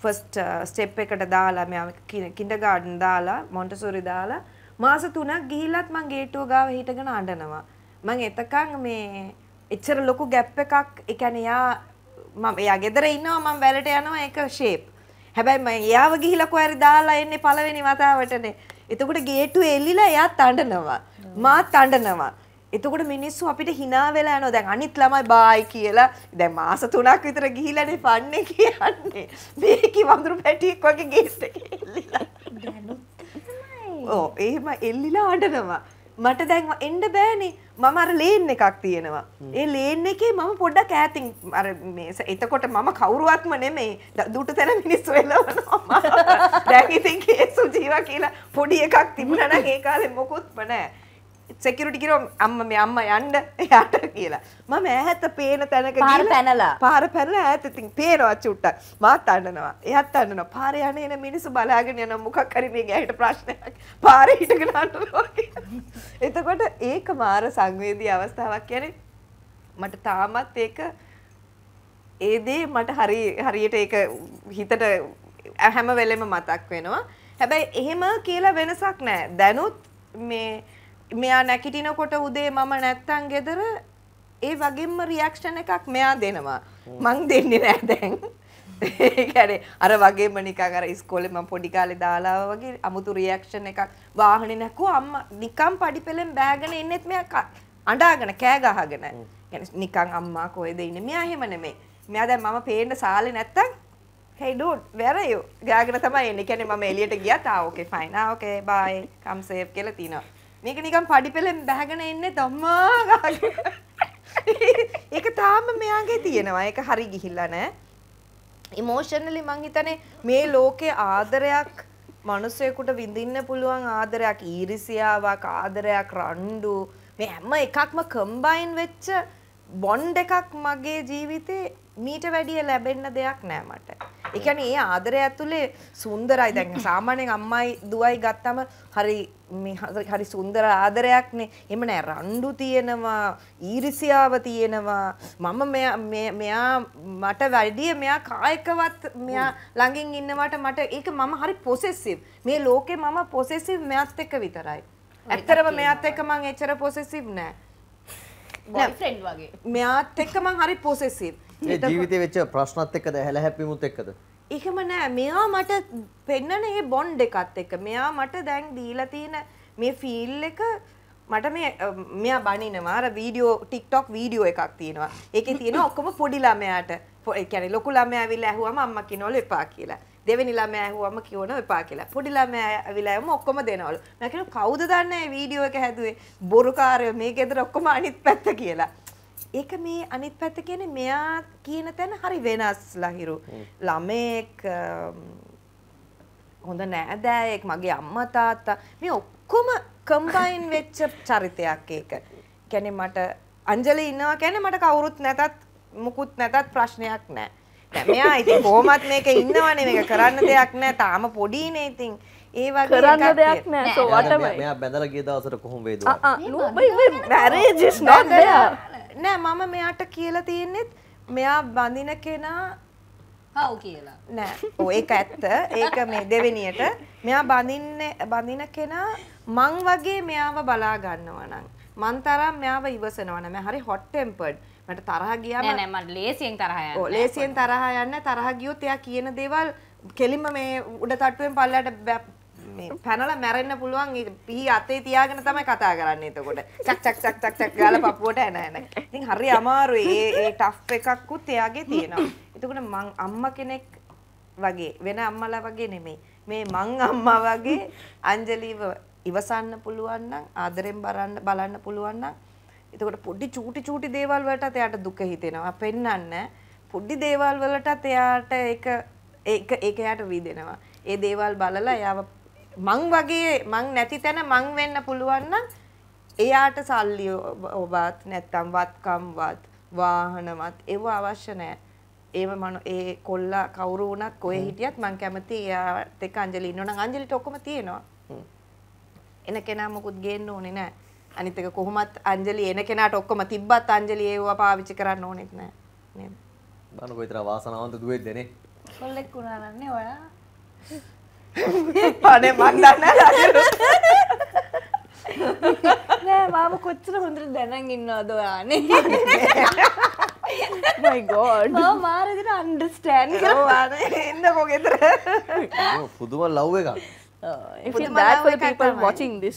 ෆස්ට් ස්ටෙප් uh, එකට දාලා මෙයා කින්ඩර්ගාර්ඩන් දාලා මොන්ටසෝරි දාලා මාස තුනක් ගිහිල්ලත් මං ගේට්ටුව ගාව හිටගෙන අඬනවා මං එතකන් මේ එච්චර ලොකු ගැප් එකක් ඒ කියන්නේ යා මම එයා ගෙදර ඉන්නවා මම වැලට යනවා ඒක ෂේප් හැබැයි මම එයාව ගිහිලා කොහරි දාලා එන්නේ පළවෙනි වතාවටනේ එතකොට ගේටු එල්ලිලා එයාත් අඬනවා. මාත් අඬනවා. එතකොට මිනිස්සු අපිට hina වෙලා යනවා. දැන් අනිත් ළමයි බායි කියලා දැන් මාස 3ක් විතර ගිහිලානේ ෆන් එක කියන්නේ. මේකේ වඳුරු පැටියෙක් වගේ ගේට් එකේ එල්ලිලා. දැනුත් තමයි. ඔව් එහෙම එල්ලිලා අඬනවා. මට දැන් එන්ඩ බෑනේ මම අර ලේන් එකක් තියෙනවා. ඒ ලේන් එකේ මම පොඩ්ඩක් ඈතින් අර මේ එතකොට මම කවුරුවත්ම නෙමෙයි දුට තැන මිනිස්සු එළවනවා. දැන් ඉතින් කේසු ජීවා කියලා පොඩි එකක් තිබුණා නම් ඒ කාලේ මොකුත්ම නැහැ. සෙකරටි කරෝ අම්ම මේ අම්ම යන්න යට කියලා මම ඇහැත පේන තැනක පාර පැනලා පාර පැනලා ඈත ඉතින් පේනවා චුට්ටක් මාත් අඬනවා එයාත් අඬනවා පාර යන එන මිනිස්සු බලාගෙන යන මොකක් හරි මේ ගැහැට ප්‍රශ්නයක් පාරේ හිටගෙන අඬනවා එතකොට ඒක මාර සංවේදී අවස්ථාවක් කියන්නේ මට තාමත් ඒක ඒ දේ මට හරි හරියට ඒක හිතට හැම වෙලෙම මතක් වෙනවා හැබැයි එහෙම කියලා වෙනසක් නැහැ දැනුත් මේ මෙයා නැකිටිනකොට උදේ මම නැත්තම් ගෙදර ඒ වගේම රියක්ෂණ එකක් මෙයා දෙනවා. මං දෙන්නේ නෑ දැන්. ඒ කියන්නේ අර වගේම නිකන් අර ඉස්කෝලේ මම පොඩි කාලේ දාලා වගේ අමුතු රියැක්ෂන් එකක් වාහනේ නැකුව අම්මා නිකන් පඩිපෙලෙන් බෑගෙන ඉන්නෙත් මෙයා අඬාගෙන කෑ ගහගෙන. කියන්නේ නිකන් අම්මා කොහෙද ඉන්නේ? මෙයා එහෙම නෙමෙයි. මෙයා දැන් මම පේන්න සාලේ නැත්තම් hey dude where are you? ගාගෙන තමයි එන්නේ. කියන්නේ මම එළියට ගියා. ආ okay fine. ආ okay bye. come safe කියලා තිනවා. මේක නිකන් පඩිපෙලෙන් බැහැගෙන එන්නේ අම්මා ඒක තාම මෙයාගේ තියෙනවා. ඒක හරි ගිහිල්ලා නැහැ. ඉමෝෂනලි මං හිතන්නේ මේ ලෝකේ ආදරයක් මිනිස්සෙකුට විඳින්න පුළුවන් ආදරයක් ඊර්ෂියාවක් ආදරයක් රණ්ඩු මේ හැම එකක්ම කම්බයින් වෙච්ච බොන්්ඩ එකක් මගේ ජීවිතේ මීට වැඩිය ලැබෙන්න දෙයක් නෑ මට. ඒ කියන්නේ ඒ ආදරය ඇතුලේ සුන්දරයි දැන් සාමාන්‍යයෙන් අම්මයි දුවයි ගත්තම හරි හරි සුන්දර ආදරයක්නේ. එහෙම නෑ රණ්ඩු තියෙනවා, ඊර්ෂියාව තියෙනවා. මම මෙයා මට වැඩිය මෙයා කායකවත් මෙයා ළඟින් ඉන්නවට මට ඒක මම හරි පොසෙසිව්. මේ ලෝකේ මම පොසෙසිව් මෙයාත් එක්ක විතරයි. ඇත්තරම මෙයාත් එක්ක මං එච්චර පොසෙසිව් නෑ. බොයිෆ්‍රෙන්ඩ් වගේ මෙයාත් එක්ක මං හරි පොසෙසිව් ඒ ජීවිතේ වෙච්ච ප්‍රශ්නත් එක්කද හැල හැප්පිමුත් එක්කද එහෙම නෑ මෙයා මට පෙන්නන මේ බොන්ඩ් එකත් එක්ක මෙයා මට දැන් දීලා තියෙන මේ ෆීල් එක මට මේ මෙයා බනිනවා අර වීඩියෝ ටික්ටොක් වීඩියෝ එකක් තියෙනවා ඒකේ තියෙන ඔක්කොම පොඩි ළමයාට ඒ කියන්නේ ලොකු ළමයා ඇවිල්ලා ඇහුවම අම්මා කිනවලු එපා කියලා දෙවෙනි ළමයා ඇහුවම කියවන එපා කියලා. පොඩි ළමයා ඇවිල්ලා එවම ඔක්කොම දෙනවලු. මම කියනවා කවුද දන්නේ මේ වීඩියෝ එක හැදුවේ? බොරුකාරයෝ මේ ගෙදර ඔක්කොම අනිත් පැත්ත කියලා. ඒක මේ අනිත් පැත්ත කියන්නේ මෙයා කියන තැන හරි වෙනස් ලහිරු. ළමෙක් හොඳ නෑ දෑයෙක් මගේ අම්මා තාත්තා මේ ඔක්කොම කම්බයින් වෙච්ච චරිතයක් ඒක. කියන්නේ මට අංජලි ඉන්නවා කියන්නේ මට කවුරුත් නැතත් මුකුත් නැතත් ප්‍රශ්නයක් නෑ. මෙයා ඉතින් කොහොමත් මේක ඉන්නවනේ මේක කරන්න දෙයක් නෑ තාම පොඩිනේ ඉතින් ඒ වගේ කරන්න දෙයක් නෑ සෝ වටමයි මෙයා බැඳලා ගිය දවසට කොහොම වේද නෝ බයි මැරේජ් ඉස් නොට් දෙයර් නෑ මම මෙයාට කියලා තියෙන්නේ මෙයා බඳින කෙනා හව් කියලා නෑ ඔය ඒක ඇත්ත ඒක මේ දෙවෙනියට මෙයා බඳින්නේ බඳින කෙනා මං වගේ මෙයාව බලා ගන්නවා නම් මන් තරම් මෙයාව ඉවසනවා නම් හරි හොට් ටෙම්පර්ඩ් මට තරහ ගියාම නෑ නෑ මම ලේසියෙන් තරහ යන්නේ. ඔව් ලේසියෙන් තරහ යන්නේ තරහ ගියොත් එයා කියන දේවල් කෙලින්ම මේ උඩ තට්ටුවෙන් පල්ලයට මේ පැනලා මැරෙන්න පුළුවන් පිහි අතේ තියාගෙන තමයි කතා කරන්නේ එතකොට. චක් චක් චක් චක් චක් ගාලා පපුවට එන එන. ඉතින් හරි අමාරුයි. ඒ ඒ ටෆ් එකක් උත් එයාගේ තියෙනවා. එතකොට මං අම්මා කෙනෙක් වගේ වෙන අම්මලා වගේ නෙමෙයි. මේ මං අම්මා වගේ අංජලිව ඉවසන්න පුළුවන් නම් ආදරෙන් බලන්න බලන්න පුළුවන් නම් එතකොට පොඩි චූටි චූටි දේවල් වලටත් එයාට දුක හිතෙනවා. පෙන්වන්න පොඩි දේවල් වලටත් එයාට ඒක ඒක ඒක එයාට විඳිනවා. ඒ දේවල් බලලා එයාව මං වගේ මං නැති තැන මං වෙන්න පුළුවන් නම් එයාට සල්ලි ඔබත් නැත්තම් වත්කම්වත් වාහනවත් ඒව අවශ්‍ය නැහැ. ඒව මම ඒ කොල්ලා කවුරු වුණත් කොහෙ හිටියත් මං කැමති එයාට එක අංජලි ඉන්නවනම් අංජලිට ඔක්කොම තියෙනවා. එන කෙනා මොකුත් ගේන්න ඕනේ නැහැ. අනිත් එක කොහොමත් අංජලි එන කෙනාට ඔක්කොම තිබ්බත් අංජලි ඒව පාවිච්චි කරන්න ඕනෙත් නෑ නේද බලන්නකෝ විතර වාසනාවන්ත දුවෙක්ද නේ කොල්ලෙක් වුණා නම් නේ ඔයා අනේ මන් දන්නේ නෑ මාම කොච්චර හොඳට දැනන් ඉන්නවද ඔයානේ my god මම මාරදිට අන්ඩර්ස්ටෑන්ඩ් කරනවා එන්නකෝ ගෙදර පුදුම ලව් එකක් Uh, I feel bad for the people watching this.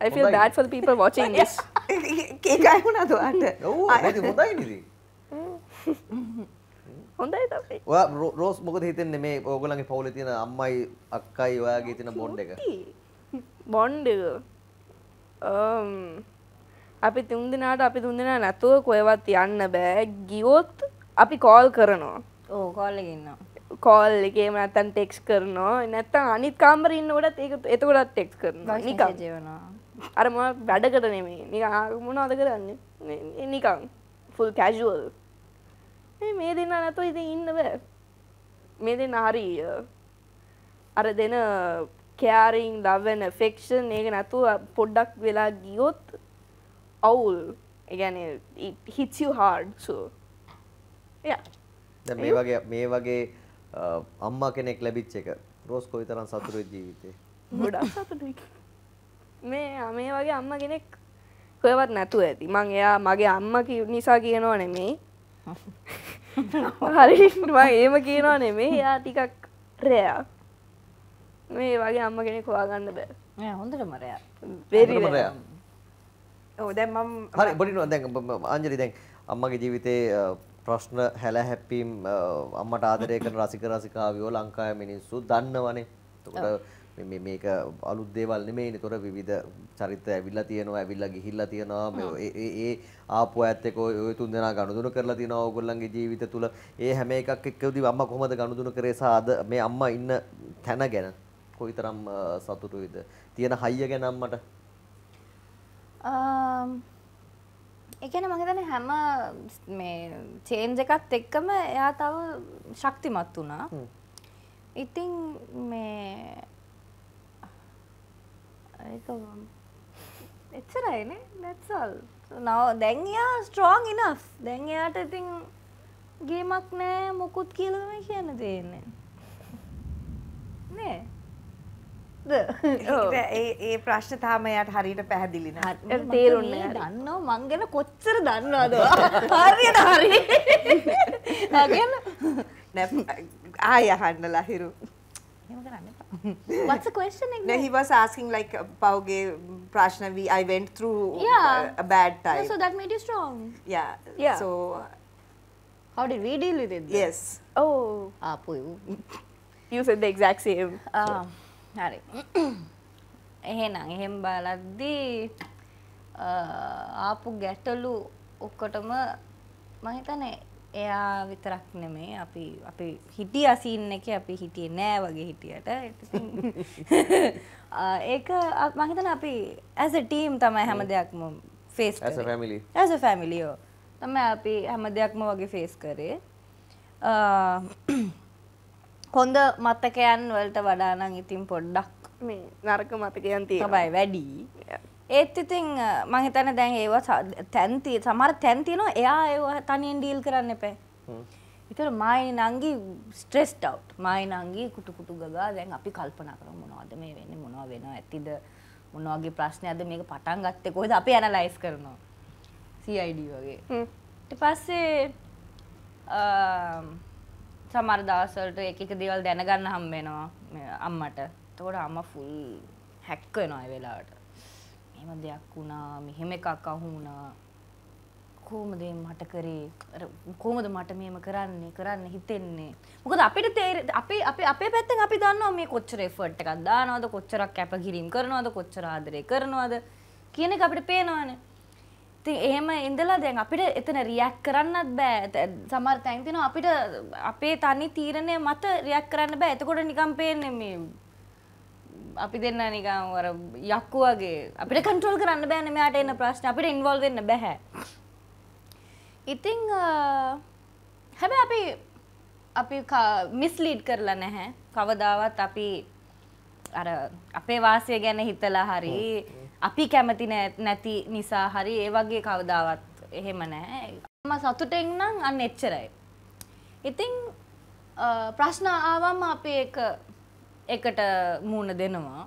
I feel bad for the people watching this. ඒකයි වුණාද ඔයාට? ඔව් හොඳයි නේද? හොඳයි තමයි. ඔයා රෝස් මොකද හිතන්නේ මේ ඕගොල්ලන්ගේ පවුලේ තියෙන අම්මයි අක්කයි ඔයාගේ තියෙන බොන්ඩ් එක? බොන්ඩ් එක. um අපි තුන් දිනාට අපි තුන් දිනා නැතුව කොහෙවත් යන්න බෑ. ගියොත් අපි කෝල් කරනවා. ඔව් කෝල් එකේ ඉන්නවා. කෝල් එකේ නැත්තන් ටෙක්ස් කරනවා නැත්තන් අනිත් කාම්බරඉන්න ගොඩත් ඒක එතකොටත් ටෙක්ස් කරනවා නිකා ජයවනවා අරම වැඩකට නෙමේ නික මොන අද කරන්න නිකං ෆුල් කැජුවල් මේ දෙන්න නැතු ඉති ඉන්න බෑ මේ දෙන්න හරි අර දෙන කෑරිං ලවෙන ෆෙක්ෂන් ඒක නැතුව පොඩ්ඩක් වෙලා ගියොත් අවුල් ගැන හිත්සිව හාඩ් සෝ ය මේ වගේ මේ වගේ අම්මා කෙනෙක් ලැබිච්ච එක රෝස් කොයිතරම් සතුටුයි ජීවිතේ ගොඩක් සතුටුයි මේ මේ වගේ අම්මා කෙනෙක් කොහෙවත් නැතුව ඇති මං එයා මගේ අම්මා නිසා කියනෝ නෙමෙයි හරි මම එහෙම කියනෝ නෙමෙයි එයා ටිකක් රෑ මේ වගේ අම්ම කෙනෙක් හොයාගන්න බෑ නෑ හොඳටම රෑ වෙරි රෑ ඔව් දැන් මම හරි බොඩිනවා දැන් අංජලි දැන් අම්මගේ ජීවිතේ ප්‍රශ්න හැල හැප්පීම් අම්මට ආදරය කරන රසික රසිකාවියෝ ලංකාවේ මිනිස්සු දන්නවනේ. එතකොට මේ මේක අලුත් දේවල් නෙමෙයිනේ. තොර විවිධ චරිත ඇවිල්ලා තියෙනවා, ඇවිල්ලා ගිහිල්ලා තියෙනවා. මේ ඒ ආපු ඇත් එක්ක ඔය තුන් දෙනා ගනුදෙනු කරලා තියෙනවා ඕගොල්ලන්ගේ ජීවිත තුල. ඒ හැම එකක් එක්කදී අම්මා කොහොමද ගනුදෙනු කරේ සාද මේ අම්මා ඉන්න තැන ගැන කොයිතරම් සතුටුයිද? තියෙන හයිය ගැන අම්මට. එකන මහිතන හැම චේන්ජ එකත් එක්කම එයා තව ශක්තිමත් වුණා ඉතිං මේ එච්චරයින නැත්සල් නව දැන්යා ස්ට්‍රෝන් ඉන දැන්යාට ඉතිං ගේමක් නෑ මොකුත් කියලම කියන්න තියන්නේ නෑ ඒ ප්‍රශ්න තාම යට හරියට පැහැදිලි නැහැ. තේරුන්නේ නැහැ. දන්නව මං ගැන කොච්චර දන්නවද? හරියට හරි. නැගෙන නෑ ආය අහන්න ලහිරු. එහෙම කරන්න එපා. What's the question again? No, he was asking like පවුගේ ප්‍රශ්න we I went through yeah. a bad time. Yeah, so that made you strong. Yeah. yeah. So how did we deal with it? Then? Yes. Oh. ආපු. You said the exact same. Um. Ah. So. හරි එහෙනම් එහෙම බලද්දී ආපු ගැටලු ඔක්කොටම මම හිතන්නේ එයා විතරක් නෙමෙයි අපි අපි හිටියා සීන් එකේ අපි හිටියේ නෑ වගේ හිටියට ඒක මම හිතන්නේ අපි as a team තමයි හැම දෙයක්ම face කරේ as a family as a family තමයි අපි හැම දෙයක්ම වගේ face කරේ හොඳ මතකයන් වලට වඩානං ඉතින් පොඩ්ඩක් මේ නරක මතකයන් තිය බයි වැඩි ඒත් ඉතින් මහිතන දැන් ඒවා තැන්ති සමර තැන්තිනෝ එයා ඒවා තනියෙන් ඩීල් කරන්න එපේ ඉතර මයි නංගි ස්ට්‍රෙස්ට අව් මයි නංගි කුටුකුටු ගගා දැන් අපි කල්පනා කර මොනවද මේ වෙන්න මොනව වෙන ඇතිද මොනවගේ ප්‍රශ්නයද මේක පටන් ගත්තේ කොහද අපි ඇනලයිස් කරනවා CID වගේ ට පස්සේ සමහර දවස්වලට එක එක දේවල් දැනගන්න හම් වෙනවා අම්මට. එතකොට අම්මා ෆුල් හැක් වෙනවා ඒ වෙලාවට. මෙහෙම දෙයක් වුණා, මෙහෙම එකක් අහු වුණා. කොහොමද මට කරේ? කොහොමද මට මෙහෙම කරන්නේ? කරන්න හිතෙන්නේ. මොකද අපිට අපි අපි අපේ පැත්තෙන් අපි දන්නවා මේ කොච්චර එෆර්ට් එකක් දානවද, කොච්චරක් කැපකිරීම කරනවද, කොච්චර ආදරේ කරනවද කියන එක අපිට පේනවනේ. ති එහෙම ඉඳලා දැන් අපිට එතන රියක් කරන්නත් බෑ සමර් තැන්තින අපිට අපේ තනි තීරණය මත රියක් කරන්න බෑ එතකොට නිකම් පේන්නේ මේ අපි දෙන්න නිකම් අර යක්කු වගේ අපිට කන්ට්‍රෝල් කරන්න බෑ මෙයාට එන ප්‍රශ්න අපිට ඉන්වෝල්ව් වෙන්න බෑ ඉතින් හැබැයි අපි අපි මිස්ලීඩ් කරලා නැහැ කවදාවත් අපි අර අපේ වාසිය ගැන හිතලා හරි අපි කැමති නැති නිසා හරි ඒ වගේ කවදාවත් එහෙම නැහැ. මම සතුටෙන් නම් අන්න එච්චරයි. ඉතින් ප්‍රශ්න ආවම අපි ඒක එකට මූණ දෙනවා.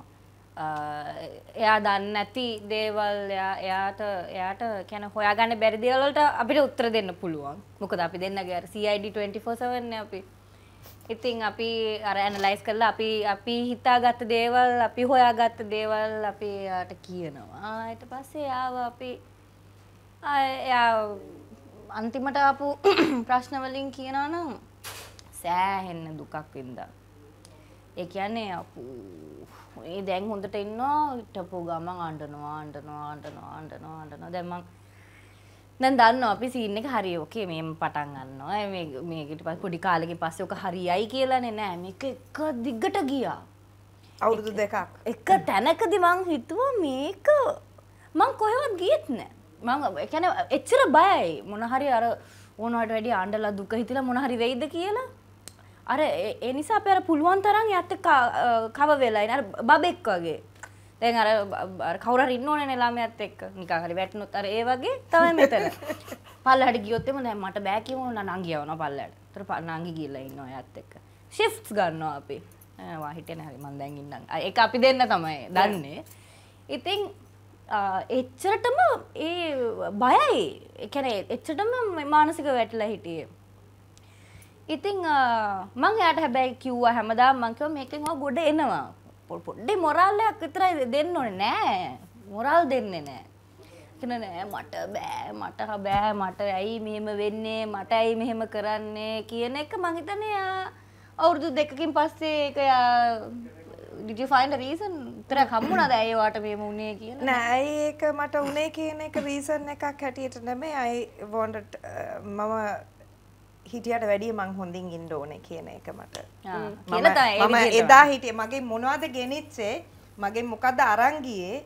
එයා දන්නේ නැති දේවල් එයාට එයාට කියන්නේ හොයාගන්න බැරි දේවල් වලට අපිට උත්තර දෙන්න පුළුවන්. මොකද අපි දෙන්නගේ අර CID 24/7 නේ අපි. ඉතින් අපි අර ඇනලයිස් කරලා අපි අපි හිතාගත්ත දේවල් අපි හොයාගත්ත දේවල් අපි එයාට කියනවා. ඊට පස්සේ ආව අපි එයා අන්තිමට ආපු ප්‍රශ්න වලින් කියනවා නම් සෑහෙන්න දුකක් වින්දා. ඒ කියන්නේ අපෝ මේ දැන් හොඳට ඉන්නවා හිටපු ගමන් අඬනවා අඬනවා අඬනවා අඬනවා අඬනවා. දැන් මං දැන් දන්නවා අපි සීන් එක හරි ඕකේ මේම පටන් ගන්නවා. මේ මේකට පොඩි කාලෙකින් පස්සේ ඔක හරියයි කියලානේ නෑ. මේක එක දිගට ගියා. අවුරුදු දෙකක්. එක තැනකදී මං හිතුවා මේක මං කොහෙවත් ගියෙත් නෑ. මං ඒ කියන්නේ එච්චර බයයි. මොන හරි අර ඕනවට වැඩි ආණ්ඩලා දුක හිතලා මොන හරි වෙයිද කියලා. අර ඒ නිසා අපි අර පුළුවන් තරම් යත් කව වෙලා ඉන්න අර බබෙක් වගේ. දැන් අර කවුරු හරි ඉන්න ඕනේ ළමයාත් එක්ක නිකන් හරි වැටුනොත් අර ඒ වගේ තමයි මෙතන පල්ලෙහාට ගියොත් එම දැන් මට බෑ කිව්වොත් නංගි යවනවා පල්ලෙහාට. ඒතර නංගි ගිහලා ඉන්නවා එයාත් එක්ක. ෂිෆ්ට්ස් ගන්නවා අපි. වා හිටියන හරි මම දැන් ඉන්නම්. ඒක අපි දෙන්න තමයි දන්නේ. ඉතින් එච්චරටම ඒ බයයි. ඒ කියන්නේ එච්චරටම මානසික වැටලා හිටියේ. ඉතින් මං එයාට හැබැයි කිව්වා හැමදාම මං කිව්වා මේකෙන් ඔය ගොඩ එනවා. පොඩ්ඩි මොරල්ලයක් විතරයි දෙන්න ඕනේ නෑ මොරල් දෙන්නේ නෑ කියන නෑ මට බෑ මට බෑ මට ඇයි මෙහෙම වෙන්නේ මට ඇයි මෙහෙම කරන්නේ කියන එක මං හිතන්නේ යා අවුරුදු දෙකකින් පස්සේ ඒක යා did you find a reason විතරක් හම්බුණාද ඇයි වාට මෙහෙම වුනේ කියන නෑ ඇයි ඒක මට වුනේ කියන එක රීසන් එකක් හැටියට නෙමෙයි I wanted මම හිටියට වැඩිය මං හොඳින් ඉන්න ඕනේ කියන එක මට මම එදා හිටිය මගේ මොනවද ගෙනිච්චේ මගේ මොකද අරංගියේ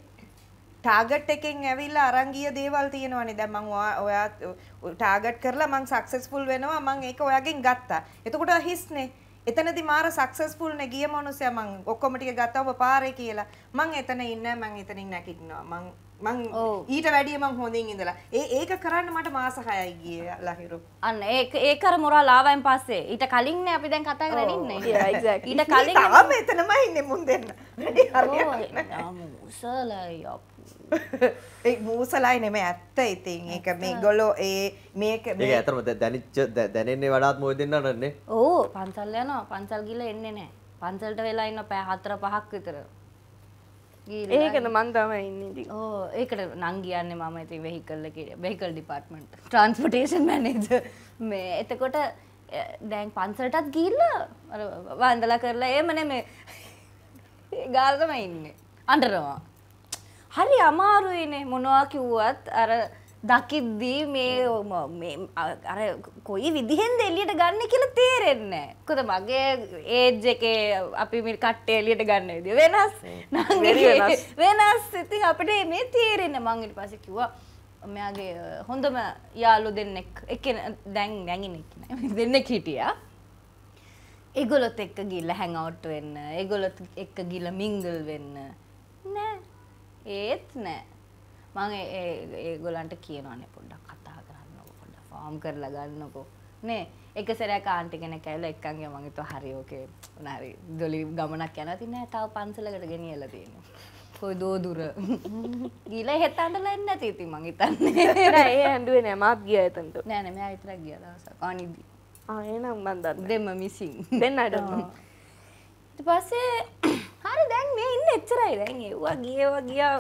ටාගට් එකෙන් ඇවිල්ලා අරංගිය දේවල් තියෙනවනේ දැන් මං ඔයා ටාගට් කරලා මං සක්සස්ෆුල් වෙනවා මං ඒක ඔයාගෙන් ගත්තා එතකොට හිස්නේ එතනදි මාර සක්සස්ෆුල් නේ ගිය මනුස්සයා මං ඔක්කොම ටික ගත්තා ඔබ පාරේ කියලා මං එතන ඉන්න මං එතනින් නැගිටිනවා මං මං ඊට වැඩිය මං හොඳින් ඉඳලා ඒ ඒක කරන්න මට මාස 6යි ගියේ ලහිරු අන්න ඒක ඒක අර මොරා ලාවයන් පස්සේ ඊට කලින් නේ අපි දැන් කතා කරගෙන ඉන්නේ එක්සැක්ට්ලි ඊට කලින් තාම එතනම ඉන්නේ මුන් දෙන්න රෙඩි හරියට මූසලයි අපු ඒ මූසලයි නෙමෙයි ඇත්ත ඉතින් ඒක මේගොල්ලෝ ඒ මේක මේක ඇත්තම දැනිච්ච දැනෙන්නේ වඩාත් මොකද දෙන්නට නේ ඕ පන්සල් යනවා පන්සල් ගිහලා එන්නේ නැහැ පන්සල්ට වෙලා ඉන්න පැය 4 5ක් විතර ඒකන මන් තම ඉන්නදී ඕ ඒකට නං කියන්න මම ඇති වෙහිකල්ල වෙහිකල් ඩිපර්ට්මට ට්‍රන්ස්පටේෂන් මැනේජ මේ එතකොට දැන් පන්සටත් ගිල්ල වන්දල කරලා ඒමන මේ ගාල්ගම ඉන්න අන්ටරවා හරි අමාරුයිනේ මොනවා කිව්වත් අර දකිද්දී මේ අර කොයි විදිහෙන්ද එලියට ගන්න කියලා තේරෙන්න. කොද මගේ ඒජ් එකේ අපි මේ කට්ටේ එලියට ගන්න විදිය වෙනස්. වෙනස්. ඉතින් අපිට මේ තේරෙන්න මං ඊට පස්සේ කිව්වා මෙයාගේ හොඳම යාළු දෙන්නෙක් එක දැන් නැගිනෙක් නෑ දෙන්නෙක් හිටියා. ඒගොල්ලොත් එක්ක ගිහලා හැන් අවුට් වෙන්න. ඒගොල්ලොත් එක්ක ගිහලා මිංගල් වෙන්න. නෑ. ඒත් නෑ. මං ඒගොලන්ට කියනවානේ පොඩ්ඩක් කතා කරන්න පොඩ්ඩ ෆෝම් කරලා ගන්නකෝ නේ එක සැරයක් ආන්ටි කෙනෙක් ඇවිල්ලා එක්කන් ගියා මං හිතුවා හරි ඕකේ උනාරි දොලි ගමනක් යනවා තින්නේ තව පන්සලකට ගෙනියලා තියෙනවා කොයි දෝ දුර ගිලා එහෙත් අඬලා එන්නේ නැති ඉතින් මං හිතන්නේ නෑ ඒ ඇඬුවේ නෑ මාත් ගියා එතනට නෑ නෑ මෙයා විතරක් ගියා දවසක් අනිදි ආ එහෙනම් මං දන්නේ දෙම මිසින් දෙන්නට ඊට පස්සේ හරි දැන් මේ ඉන්නේ එච්චරයි දැන් ඒවා ගියවා ගියා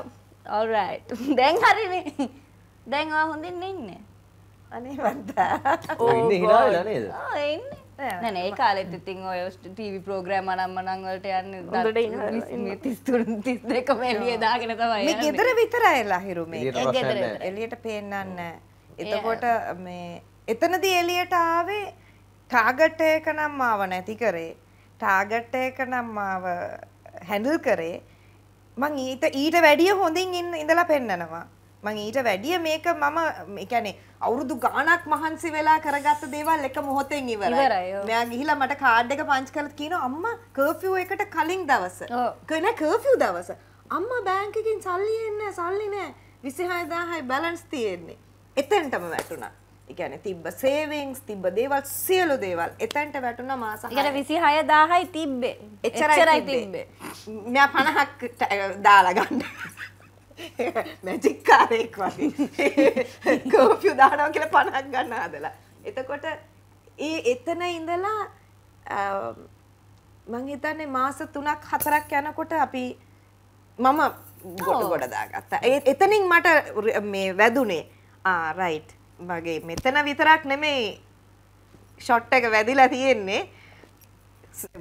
ඔල්රයිට් දැන් හරිනේ දැන් ඔයා හොඳින් ඉන්නේ අනේ මන්දා ඔය ඉන්නේ හිනා වෙලා නේද ඔව් ඉන්නේ නෑ නෑ ඒ කාලෙත් ඉතින් ඔය ටීවී ප්‍රෝග්‍රෑම් අනම් මනම් වලට යන්නේ හොඳට ඉන්නේ 33 32 මෙළිය දාගෙන තමයි මේ ගෙදර විතරයි ලහිරුමේ ඒ ගෙදර එළියට පේන්නන්නේ එතකොට මේ එතනදී එළියට ආවේ ටාගට් එක නම් ආව නැති කරේ ටාගට් එක නම් ආව හැන්ඩල් කරේ මං ඊට ඊට වැඩිය හොඳින් ඉන්න ඉඳලා පෙන්නනවා. මං ඊට වැඩිය මේක මම කියන්නේ අවුරුදු ගාණක් මහන්සි වෙලා කරගත්ත දේවල් එක මොහොතෙන් ඉවරයි. මෙයා ගිහිලා මට කාඩ් එක පංච් කරලා කියනවා අම්මා කර්ෆියු එකට කලින් දවස. කන කර්ෆියු දවස. අම්මා බැංක් එකෙන් සල්ලි එන්නේ සල්ලි නෑ. 26000යි බැලන්ස් තියෙන්නේ. එතෙන්ටම වැටුණා. ඉගැන තිබ්බ සේවිංස් තිබ්බ දේවල් සියලු දේවල් එතැන්ට වැටුන මාස ඉගන විසි හය දාහයි තිබ්බේ එච්චරයි තිබ්බේ මෙ පණහක් දාලගන්න මැජික්කාරයෙක් වගේ කෝපිය දානව කියල පණක් ගන්න අදලා එතකොට ඒ එතන ඉඳලා මං හිතන්නේ මාස තුනක් හතරක් යනකොට අපි මම ගොඩ ගොඩ දාගත්තා ඒ එතනින් මට මේ වැදුනේ ආ රයිට් වගේ මෙතන විතරක් නෙමෙයි ෂොට් එක වැදිලා තියෙන්නේ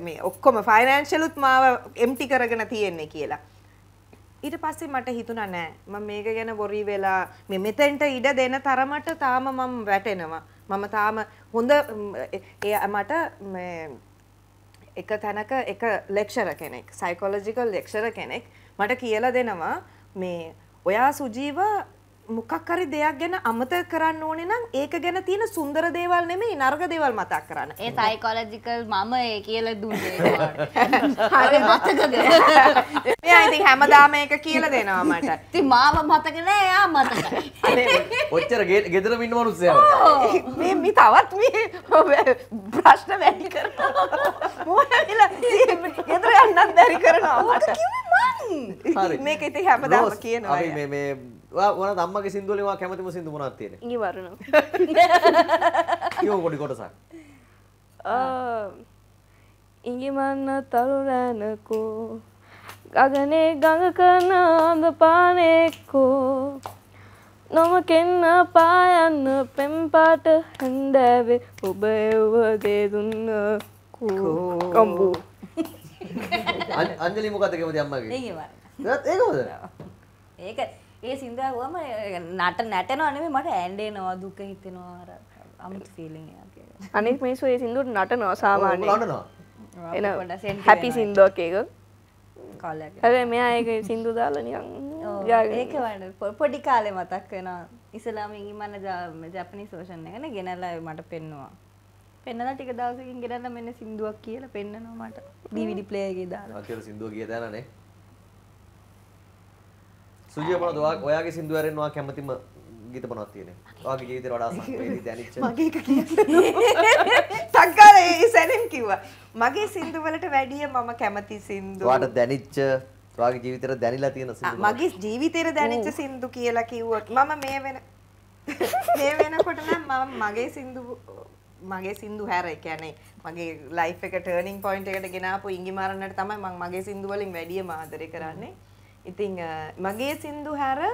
මේ ඔක්කොම ෆයිනෑන්ෂලුත් මාව එම්ටි කරගෙන තියෙන්නේ කියලා. ඊට පස්සේ මට හිතුණා නෑ මම මේක ගැන බොරි වෙලා මේ මෙතෙන්ට ඉඩ දෙන තරමට තාම මම වැටෙනවා. මම තාම හොඳ මට එක තැනක එක ලෙක්ෂර කෙනෙක් සයිකොලොජිකල් ලෙක්ෂර කෙනෙක් මට කියලා දෙනවා මේ ඔයා සුජීව මොකක් හරි දෙයක් ගැන අමතක කරන්න ඕනේ නම් ඒක ගැන තියෙන සුන්දර දේවල් නෙමෙයි නරක දේවල් මතක් කරන්න. ඒ සයිකොලොජිකල් මම ඒ කියලා දුන්නේ. හරි මතකද? මෙයා ඉතින් හැමදාම ඒක කියලා දෙනවා මට. ඉතින් මාව මතක නෑ එයා මතකයි. ඔච්චර ගෙදරම ඉන්න මිනිස්සයා. මේ මේ තවත් මේ ප්‍රශ්න වැඩි කරනවා. මොනවිලා ගෙදර යන්නත් බැරි කරනවා මට. හරි. මේක ඉතින් හැමදාම කියනවා. අපි මේ මේ වන දම්මගේ සිින්දුලවා කැමතිම සිදු මනත් තියෙන නිවරන කියෝ ගොඩි කොටසක් ඉගිමන්න තරුරෑනකෝ ගගනේ ගඟ කරන අඳ පානෙක්කෝ නොම කෙන්න පායන්න පෙම්පාට හැන්ඩෑවේ ඔබ එව්ව දේදුන්න කම්බූ අන්ජලි මොකත කැමති අම්මගේ ඒකද ඒක ඒ සින්දුවම නට නැටනවා නෙමෙයි මට ඇඬෙනවා දුක හිතෙනවා අර අමුතු ෆීලිං එකක් අනෙක් මිනිස්සු ඒ සින්දුවට නටනවා සාමාන්‍යයෙන් නටනවා එන හැපි සින්දුවක් ඒක කාලයක් හැබැයි මෙයා ඒක සින්දු දාලා නිකන් ඒක වඩ පොඩි කාලේ මතක් වෙනවා ඉස්ලාම ඉංගිමන ජපනිස් ඕෂන් එක නේ ගෙනල්ලා මට පෙන්නවා පෙන්නලා ටික දවසකින් ගෙනල්ලා මෙන්න සින්දුවක් කියලා පෙන්නනවා මට DVD player එකේ දාලා. ඔකේ සින්දුව කියතනනේ. සුජිය මොනවද ඔයාගේ සින්දු ඇරෙනවා කැමතිම ගීත මොනවද තියෙන්නේ? ඔයාගේ ජීවිතේ වඩා සංවේදී දැනෙච්ච මගේ එක කියන්න. තක්කාර ඒ සැලෙන් කිව්වා. මගේ සින්දු වලට වැඩිය මම කැමති සින්දු. ඔයාට දැනෙච්ච ඔයාගේ ජීවිතේට දැනিলা තියෙන සින්දු. මගේ ජීවිතේට දැනෙච්ච සින්දු කියලා කිව්වොත් මම මේ වෙන මේ වෙනකොට නම් මම මගේ සින්දු මගේ සින්දු හැර එකැනේ මගේ ලයිෆ් එක ටර්නිින් පොයින්ට එකට ගෙනාපු ඉංගිමාරණට තමයි මං මගේ සින්දුවලින් වැඩිය මාදරය කරන්නේ ඉතිං මගේ සින්දු හැර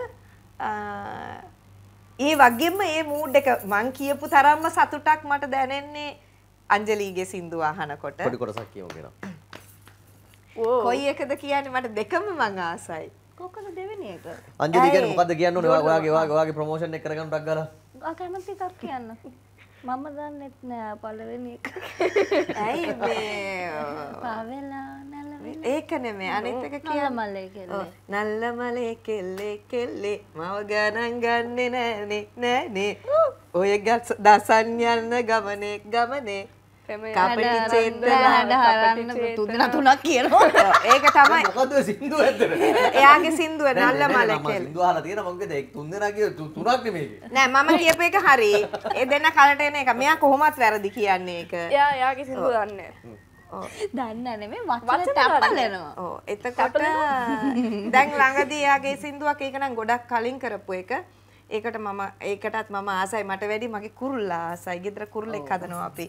ඒ වගේම ඒ මූඩ් එක මං කියපු තරම්ම සතුටක් මට දැනෙන්නේ අංජලීගේ සින්දුව අහනකොට පොඩි කොටසක් කියමු කියලා. කොයි එකද කියන්නේ මට දෙකම මං ආසයි. කොකද දෙවෙනි එක? අංජලී කියන්නේ මොකද්ද කියන්නේ ඔයාගේ ඔයාගේ ඔයාගේ ප්‍රොමෝෂන් එක කරගන්න ටක් ගාලා. ආ කැමති තරක් කියන්න. මම දන්නෙත් නෑ පලවෙනි එක ඇයි පවෙලා ඒකන මේ අනිත්තක කිය මල්ලේ නල්ල මලේ කෙල්ලේ කෙල්ලේ මව ගණන් ගන්නෙ නෑනේ නෑනේ ඔය ගත් දසන් යන්න ගමනේ ගමනේ තුදන තුනක් කියනවා ඒක තමයි සිින්දුව එයාගේ සිින්දුව නල්ල මල දාලා තියෙන මොකද එක් තුන්දෙන කිය තුනක් මේ නෑ මම කියප එක හරි එ දෙන්න කලට එන එක මෙයා කොහොමත් වැරදි කියන්නේ එක යාගේ සිින්දුව දන්න දන්න නෙමේ වචලනවා එතකොට දැන් ළඟදීයාගේ සිින්දුවක් ඒකනම් ගොඩක් කලින් කරපු එක ඒකට මම ඒකටත් මම ආසයි මට වැඩි මගේ කුරුල්ලා ආසයි ගෙදර කුරුල්ලෙක් හදනවා අපි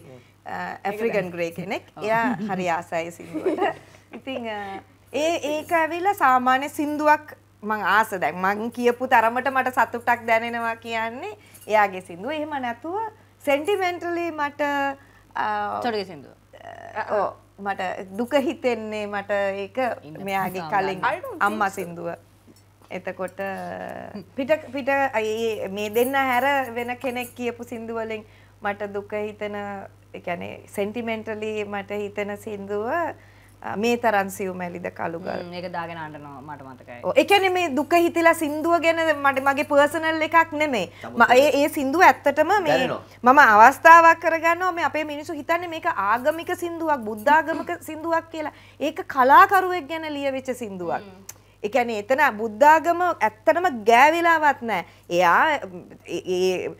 ඇෆ්‍රිකන් uh, ග්‍රේ කෙනෙක් එයා හරි ආසයි සින්දුවට ඉතින් uh, ඒ ඒක ඇවිල්ලා සාමාන්‍ය සින්දුවක් මං ආස දැන් මං කියපු තරමට මට සතුටක් දැනෙනවා කියන්නේ එයාගේ සින්දුව එහෙම නැතුව සෙන්ටිමෙන්ටලි මට uh, චොටගේ සින්දුව ඕ මට දුක හිතෙන්නේ මට ඒක මෙයාගේ කලින් අම්මා සින්දුව. එතකොට පිට පිට මේ දෙන්න හැර වෙන කෙනෙක් කියපු සින්දුවලින් මට දුක හිතෙන එකැනේ සෙන්ටිමෙන්ටලි මට හිතෙන සින්දුව මේ තරන් සියුමැලිද කළුගල් ඒක දාගෙන අඬනවා මට මතකයි. ඒ කියන්නේ මේ දුක හිතිලා සින්දුව ගැන මට මගේ පර්සනල් එකක් නෙමෙයි. ඒ ඒ සින්දුව ඇත්තටම මේ මම අවස්ථාවක් කරගන්නවා මේ අපේ මිනිස්සු හිතන්නේ මේක ආගමික සින්දුවක්, බුද්ධාගමික සින්දුවක් කියලා. ඒක කලාකරුවෙක් ගැන ලියවිච්ච සින්දුවක්. ඒ කියන්නේ එතන බුද්ධාගම ඇත්තටම ගෑවිලාවක් නැහැ. එයා ඒ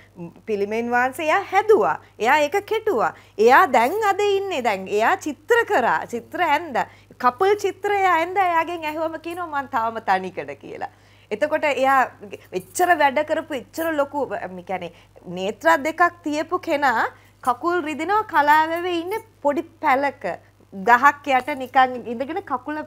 පිළිමෙන් වහන්සේ එයා හැදුවා. එයා ඒක කෙටුවා. එයා දැන් අද ඉන්නේ දැන් එයා චිත්‍ර කරා. චිත්‍ර ඇඳ. කපල් චිත්‍රය ඇඳ එයාගෙන් ඇහුවම කියනවා මං තාම තනිකඩ කියලා. එතකොට එයා එච්චර වැඩ කරපු එච්චර ලොකු يعني නේත්‍ර දෙකක් තියපු කෙනා කකුල් රිදිනවා කලාවැවේ ඉන්න පොඩි පැලක ගහක් යට නිකන් ඉඳගෙන කකුල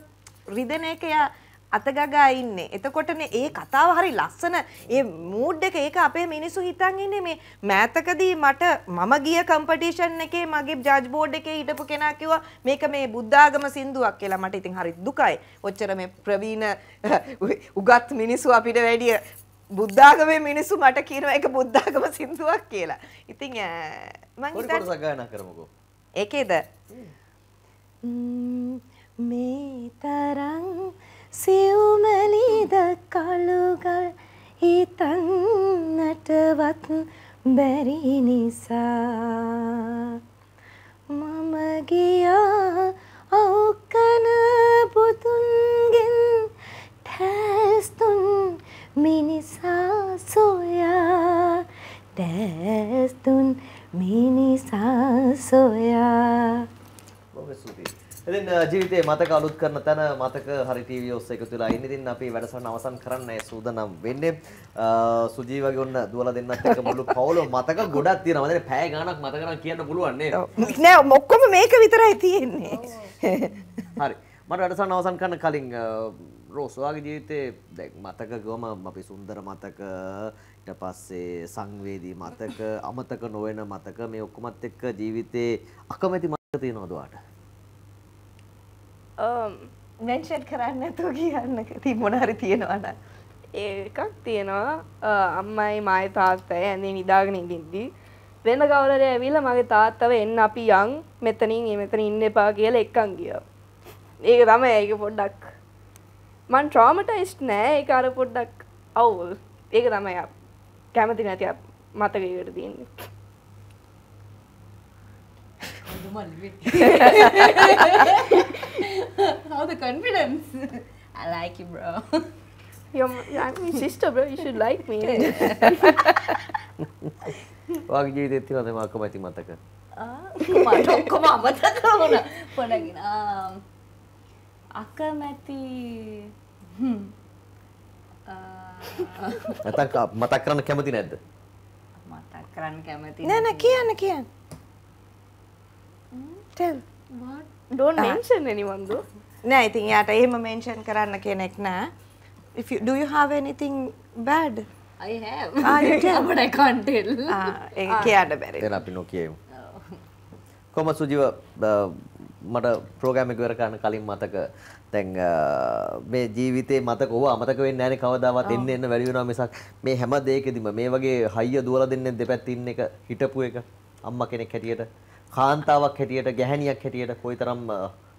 රිදෙන එක එයා අතගගා ඉන්නේ. එතකොටනේ ඒ කතාව හරි ලස්සන. ඒ මූඩ් එක ඒක අපේ මිනිස්සු හිතන් ඉන්නේ මේ මෑතකදී මට මම ගිය කම්පිටිෂන් එකේ මගේ ජජ් බෝඩ් එකේ හිටපු කෙනා කිව්වා මේක මේ බුද්ධාගම සින්දුවක් කියලා. මට ඉතින් හරි දුකයි. ඔච්චර මේ ප්‍රවීණ උගත් මිනිස්සු අපිට වැඩිය බුද්ධාගමේ මිනිස්සු මට කියනවා ඒක බුද්ධාගම සින්දුවක් කියලා. ඉතින් මං හිතන්නේ ගායනා කරමුකෝ. ඒකේද මේ තරම් සියුමලීද කළුගල් හිතන්නටවත් බැරි නිසා මම ගියා අවකන පුතුන්ගෙන් ටැස්තුන් මිනිසා සොයා ටැස්තුන් මිනිසා සොයා බොහොම සුපිරි ඉතින් ජීවිතේ මතක අලුත් කරන තැන මතක හරි ටීවී ඔස්සේ එකතු වෙලා ඉන්න. ඉතින් අපි වැඩසටහන අවසන් කරන්නයි සූදානම් වෙන්නේ. සුජීවගේ ඔන්න දුවලා දෙන්නත් එක මුළු පවුලම මතක ගොඩක් තියෙනවා. මන්දනේ පැය ගාණක් මතක කරන් කියන්න පුළුවන් නේද? නෑ ඔක්කොම මේක විතරයි තියෙන්නේ. හරි. මට වැඩසටහන අවසන් කරන්න කලින් රෝස් ඔයාගේ ජීවිතේ දැන් මතක ගොම අපි සුන්දර මතක ඊට පස්සේ සංවේදී මතක අමතක නොවන මතක මේ ඔක්කොමත් එක්ක ජීවිතේ අකමැති මතක තියෙනවද ඔයාට? මෙන්ෂන් um, කරන්න ඇතුව කියන්න ති මොනහරි තියෙනවන ඒකක් තියෙනවා uh, අම්මයි මයි තාත්තය ඇඳේ නිදාගෙන ඉදිද්දී වෙන කවුරට ඇවිල්ල මගේ තාත්තව එන්න අපි යං මෙතනින් මෙතන ඉන්න එපා කියල එක්කන් ගිය ඒක තම ඒක පොඩ්ඩක් මන් ට්‍රාමටයිස්් නෑ ඒ අර පොඩ්ඩක් අවුල් ඒක තමයි කැමති නැති මතකකට තියන්නේ Dumalvi. How the confidence? I like you, bro. Your, I'm your sister, bro. You should like me. වගේ ජීවිතේ තියෙනවද මම ඔක්කොම ඉතින් මතක? ආ මට ඔක්කොම අමතක වුණා. පොඩකින් ආ අකමැති හ්ම් නැතන් මතක් කරන්න කැමති නැද්ද මතක් කරන්න කැමති නෑ නෑ කියන්න කියන්න ඩෝන් නේෂන් එනිවන්ද නෑ ඉතින් යාට එහෙම මේන්ෂන් කරන්න කෙනෙක් නෑ if you do you have anything bad i have ah, you tell. but i can't tell ඒක ah, eh, කියන්න බැරි දැන් අපි නොකියමු oh. කොහොම සුජිව මට ප්‍රෝග්‍රෑම් එක ඉවර කරන්න කලින් මතක දැන් මේ ජීවිතේ මතක ඕවා අමතක වෙන්නේ නැහැනේ කවදාවත් oh. එන්න එන්න වැඩි වෙනවා මිසක් මේ හැම දෙයකදීම මේ වගේ හයිය දුවලා දෙන්නේ දෙපැත්තේ ඉන්න එක හිටපු එක අම්මා කෙනෙක් හැටියට කාන්තාවක් හැටියට ගැහැණියක් හැටියට කොයිතරම්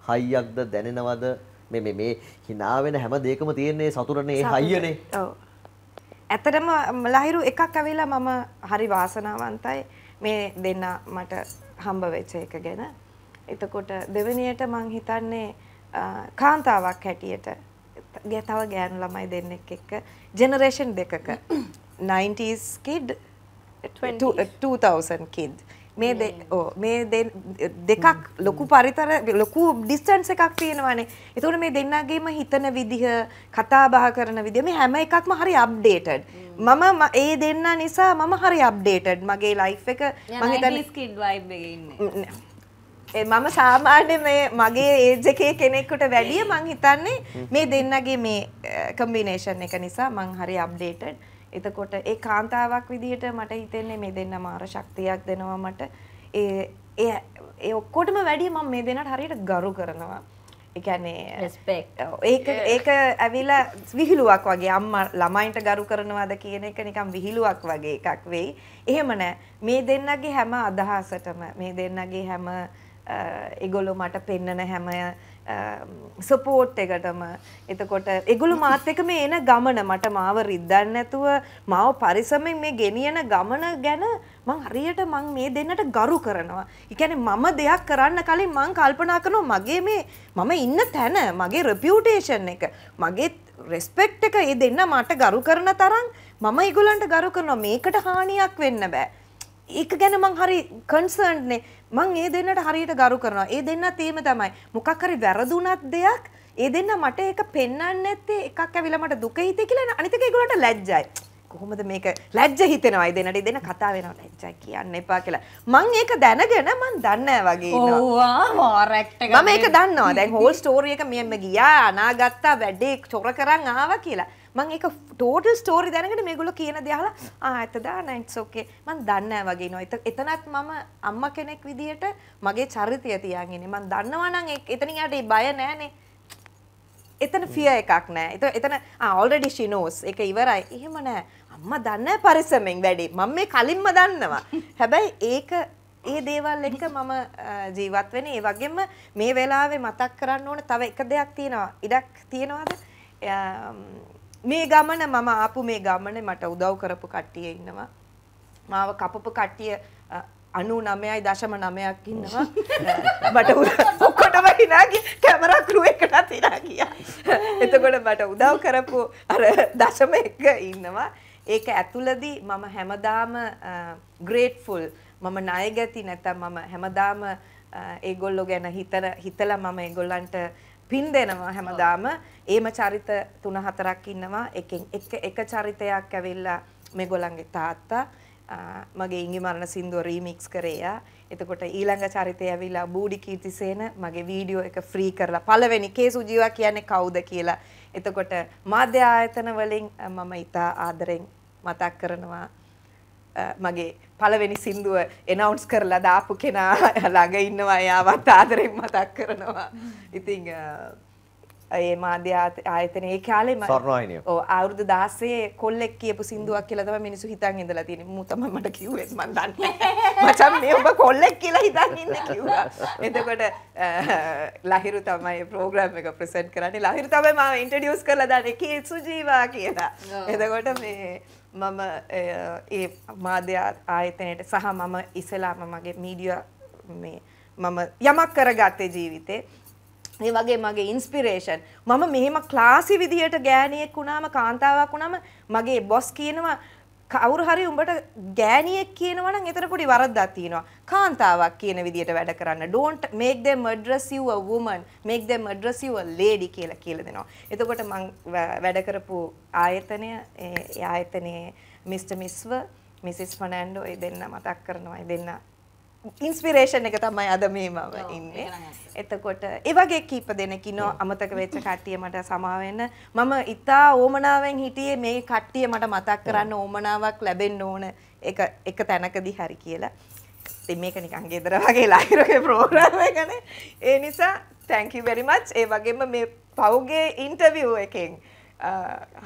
හයියක්ද දැනෙනවද මේ මේ මේ hina වෙන හැම දෙයකම තියෙන්නේ සතුටනේ ඒ හයියනේ ඔව් ඇත්තටම ලහිරු එකක් ඇවිල්ලා මම හරි වාසනාවන්තයි මේ දෙන්න මට හම්බ වෙච්ච එක ගැන එතකොට දෙවෙනියට මං හිතන්නේ කාන්තාවක් හැටියට තව ගෑනු ළමයි දෙන්නෙක් එක්ක ජෙනරේෂන් දෙකක 90s kid 2000 kid මේ මේ දෙකක් mm. ලොකු පරිතර ලොකු ඩිස්ටන්ස් එකක් තියෙනවානේ. ඒතකොට මේ දෙන්නගේම හිතන විදිහ, කතා බහ කරන විදිහ මේ හැම එකක්ම හරි අප්ඩේටඩ්. Mm. මම ඒ දෙන්න නිසා මම හරි අප්ඩේටඩ්. මගේ ලයිෆ් එක මම හිතන්නේ ස්කිඩ් වයිබ් එකේ ඉන්නේ. Mm, මම සාමාන්‍ය මේ මගේ ඒජ් එකේ කෙනෙක්කට වැඩිය මං හිතන්නේ මේ දෙන්නගේ මේ කම්බිනේෂන් eh, එක නිසා මං හරි අප්ඩේටඩ්. එතකොට ඒ කාන්තාවක් විදිහට මට හිතෙන්නේ මේ දෙන්න මාර ශක්තියක් දෙනවා මට ඒ ඒ ඒ ඔක්කොටම වැඩිය මම මේ දෙන්නට හරියට ගරු කරනවා. ඒ කියන්නේ රෙස්පෙක්ට්. ඒක ඒක ඇවිල්ලා විහිළුවක් වගේ අම්මා ළමයින්ට ගරු කරනවාද කියන එක නිකන් විහිළුවක් වගේ එකක් වෙයි. එහෙම නෑ. මේ දෙන්නගේ හැම අදහසටම මේ දෙන්නගේ හැම ඒගොල්ලෝ මට පෙන්නන හැම සපෝට් එකටම එතකොට එගුළු මාත් එක මේ එන ගමන මට මාව රිද්දන්න ඇතුව මාව පරිසමෙන් මේ ගෙනියන ගමන ගැන මං හරියට මං මේ දෙන්නට ගරු කරනවා. ඉකැන මම දෙයක් කරන්න කලින් මං කල්පනා කරනවා මගේ මේ මම ඉන්න තැන මගේ රෙපියුටේෂන් එක මගේ රෙස්පෙක්් එක ඒ දෙන්න මට ගරු කරන තරම් මම ඉගුලන්ට ගරු කරනවා මේකට හානියක් වෙන්න බෑ. ඒක ගැන මං හරි කන්සර්න් නේ මං ඒ දෙන්නට හරියට ගරු කරනවා ඒ දෙන්නත් එහෙම තමයි මොකක් හරි වැරදුනත් දෙයක් ඒ දෙන්න මට ඒක පෙන්වන්නේ නැත්තේ එකක් ඇවිල්ලා මට දුක හිතේ කියලා අනිත් එක ඒගොල්ලන්ට ලැජ්ජයි කොහොමද මේක ලැජ්ජ හිතෙනවා ඒ දෙන්නට ඒ දෙන්න කතා වෙනවා ලැජ්ජයි කියන්න එපා කියලා මං ඒක දැනගෙන මං දන්නේ වගේ ඉන්නවා මම ඒක දන්නවා දැන් හෝල් ස්ටෝරි එක මෙන්න ගියා අනාගත්තා වැඩේ චොර කරන් ආවා කියලා මං එක ටෝටල් ස්ටෝරි දැනගෙන මේගොල්ලෝ කියන දයාලා ආ එතදා නැට්ස් ඕකේ මං දන්නේ වගේ නෝ එතනත් මම අම්මා කෙනෙක් විදියට මගේ චරිතය තියන් ඉන්නේ මං දන්නවා නම් එතනින් යට බය නැහනේ එතන ෆිය එකක් නෑ එත එතන ආල්ඩඩි ශිනෝස් එක ඉවරයි එහෙම නෑ අම්ම දන්න පරිසමෙන් වැඩි මම මේ කලින්ම දන්නවා හැබැයි ඒක ඒ දේවල් එක මම ජීවත් වෙන ඒ වගේම මේ වෙලාවේ මතක් කරන්න ඕන තව එක දෙයක් තියෙනවා ඉඩක් තියෙනවාද මේ ගමන මම ආපු මේ ගමන මට උදව් කරපු කට්ටිය ඉන්නවා. මාව කපපු කට්ටිය 99.9ක් ඉන්නවා. මට ඔක්කොටම හිනාගේ කැමරා ක්‍රූ එකට හිනා ගියා. එතකොට මට උදව් කරපු අර දශම එක ඉන්නවා. ඒක ඇතුළදී මම හැමදාම ග්‍රේට්ෆුල් මම ණය ගැති නැත්නම් මම හැමදාම ඒගොල්ලෝ ගැන හිතලා මම ඒගොල්ලන්ට පින් දෙනවා හැමදාම. ඒම චරිත තුන හතරක් ඉන්නවා. එකෙන් එක එක චරිතයක් ඇවිල්ලා මේගොල්ලන්ගේ තාත්තා මගේ ඉංගි මරණ සින්දුව රීමික්ස් කරේයා. එතකොට ඊළඟ චරිතය ඇවිල්ලා බූඩි කීර්තිසේන මගේ වීඩියෝ එක ෆ්‍රී කරලා පළවෙනි කේ සුජීවා කියන්නේ කවුද කියලා. එතකොට මාධ්‍ය ආයතන වලින් මම ඉතා ආදරෙන් මතක් කරනවා මගේ පළවෙනි සින්දුව එනවුන්ස් කරලා දාපු කෙනා ළඟ ඉන්නවා යාවත් ආදරෙන් මතක් කරනවා. ඉතින් ඒ මාධ්‍ය ආයතනයේ කාලෙම ස්වර්ණවාහිනිය. ඔව් අවුරුදු 16 කොල්ලෙක් කියපු සින්දුවක් කියලා තමයි මිනිස්සු හිතන් ඉඳලා තියෙන්නේ. මූ තමයි මට කිව්වේ මන් දන්නේ. මචං මේ ඔබ කොල්ලෙක් කියලා හිතන් ඉන්න කිව්වා. එතකොට ලහිරු තමයි ප්‍රෝග්‍රෑම් එක ප්‍රසන්ට් කරන්නේ. ලහිරු තමයි මාව ඉන්ට්‍රොඩියුස් කරලා දාන්නේ කී සුජීවා කියලා. එතකොට මේ මම ඒ මාධ්‍ය ආයතනයට සහ මම ඉස්සෙලාම මගේ මීඩියා මේ මම යමක් කරගත්තේ ජීවිතේ. ඒ වගේ මගේ ඉන්ස්පිරේෂන් මම මෙහෙම ක්ලාසි විදියට ගෑණියෙක් වුණාම කාන්තාවක් වුණාම මගේ බොස් කියනවා කවුරු හරි උඹට ගෑණියෙක් කියනවා නම් එතන පොඩි වරද්දක් තියෙනවා. කාන්තාවක් කියන විදියට වැඩ කරන්න. Don't make them address you a woman, make them address you a lady කියලා කියලා දෙනවා. එතකොට මම වැඩ කරපු ආයතනය ඒ ආයතනයේ Mr. Misව Mrs. Fernando ඒ දෙන්න මතක් කරනවා. ඒ දෙන්න ඉන්ස්පිරේෂන් එක තමයි අද මේ මම ඉන්නේ. එතකොට ඒ වගේ කීප දෙනෙක් ඉනෝ අමතක වෙච්ච කට්ටිය මට සමාවෙන්න මම ඉතා ඕමනාවෙන් හිටියේ මේ කට්ටිය මට මතක් කරන්න ඕමනාවක් ලැබෙන්න ඕන එක එක තැනකදී හරි කියලා. ඉතින් මේක නිකන් ගෙදර වගේ ලයිරගේ ප්‍රෝග්‍රෑම් එකනේ. ඒ නිසා thank you very much. ඒ වගේම මේ පවුගේ ඉන්ටර්විව් එකෙන්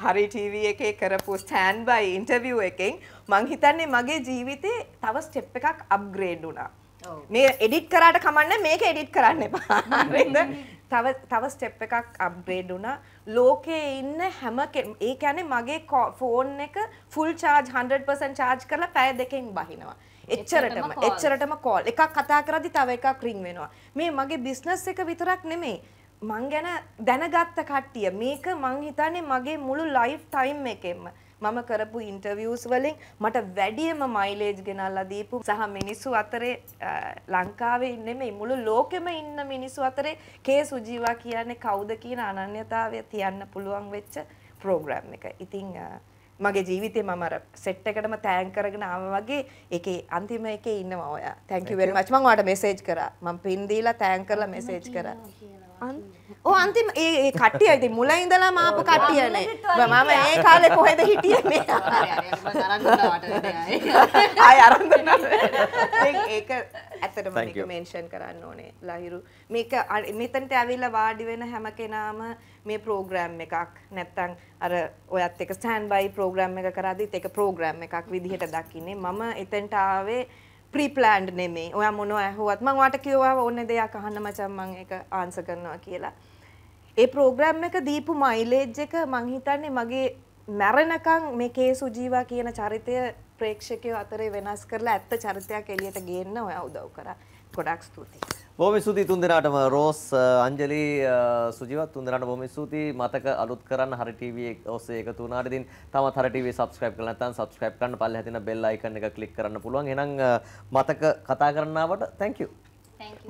හරි ටීවී එකේ කරපු ස්ටෑන් බයි ඉන්ටවිය් එකෙන් මං හිතන්නේ මගේ ජීවිතේ තව ස්ටෙප් එකක් අප්ග්‍රේඩ් වුණා මේ එඩිට් කරාට කමන්න මේක එඩිට් කරන්න එපා තව තව ස්ටෙප් එකක් අප්ග්‍රේඩ් වුණා ලෝකයේ ඉන්න හැම ඒ කියන්නේ මගේ ෆෝන් එක ෆුල් චාර්ජ් 100% චාර්ජ් කරලා පැය දෙකෙන් බහිනවා එච්චරටම එච්චරටම කෝල් එකක් කතා කරදි තව එකක් රින් වෙනවා මේ මගේ බිස්නස් එක විතරක් නෙමෙයි මං ගැන දැනගත්ත කට්ටිය මේක මං හිතන්නේ මගේ මුළු ලයිෆ් ටයිම් එකෙම මම කරපු ඉන්ටර්වියස් වලින් මට වැඩියම මයිලේජ් ගෙනල්ලා දීපු සහ මිනිස්සු අතරේ ලංකාවේ නෙමෙයි මුළු ලෝකෙම ඉන්න මිනිස්සු අතරේ කේ සුජීවා කියන්නේ කවුද කියන අනන්‍යතාවය තියන්න පුළුවන් වෙච්ච ප්‍රෝග්‍රෑම් එක. ඉතින් මගේ ජීවිතේ මම අර සෙට් එකටම තෑන්ක් කරගෙන ආවා වගේ ඒකේ අන්තිම එකේ ඉන්නවා ඔයා. thank you very much. මම ඔයාලට මෙසේජ් කරා. මම පින් දීලා තෑන්ක් කරලා මෙසේජ් කරා. ඕ අන්තිම ඒ කට්ටිය ඇති මුල ඉඳලා මාපු කට්ටියනේ මම ඒ කාලෙ කොහෙද හිටිය මේ අය අරන්න ඒක ඇතටම මේන්ෂන් කරන්න ඕනේ ලහිරු මේක මෙතනට ඇවිල්ලා වාඩි වෙන හැම කෙනාම මේ ප්‍රෝග්‍රෑම් එකක් නැත්තං අර ඔයත් එක ස්ටෑන් බයි ප්‍රෝග්‍රෑම් එක කරදිත් එක ප්‍රෝග්‍රෑම් එකක් විදිහට දකින්නේ මම එතෙන්ට ආවේ ප්‍රීප්ලෑන්ඩ් නෙමේ ඔයා මොනව ඇහුවත් මං වාට කිව්වා ඕන දෙයක් අහන්න මචං මං ඒක ආන්සර් කරනවා කියලා. ඒ ප්‍රෝග්‍රෑම් එක දීපු මයිලේජ් එක මං හිතන්නේ මගේ මැරෙනකන් මේ කේ සුජීවා කියන චරිතය ප්‍රේක්ෂකයෝ අතරේ වෙනස් කරලා ඇත්ත චරිතයක් එළියට ගේන්න ඔයා උදව් කරා. ගොඩක් ස්තුතියි. බොහොම ස්තුතියි තුන් දෙනාටම රෝස් අංජලි සුජිවත් තුන් දෙනාට බොහොම ස්තුතියි මතක අලුත් කරන්න හරි ටීවී ඔස්සේ එකතු වුණාට ඉතින් තවත් හරි ටීවී subscribe කරලා නැත්නම් subscribe කරන්න පල්ලෙහා තියෙන bell icon එක click කරන්න පුළුවන් එහෙනම් මතක කතා කරන්නවට thank you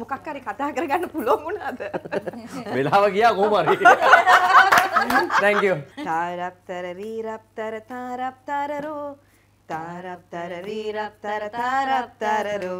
මොකක් හරි කතා කරගන්න පුළුවන් වුණාද වෙලාව ගියා කොහොම හරි thank you තාරප්තර වීරප්තර තාරප්තරරෝ තාරප්තර වීරප්තර තාරප්තරරෝ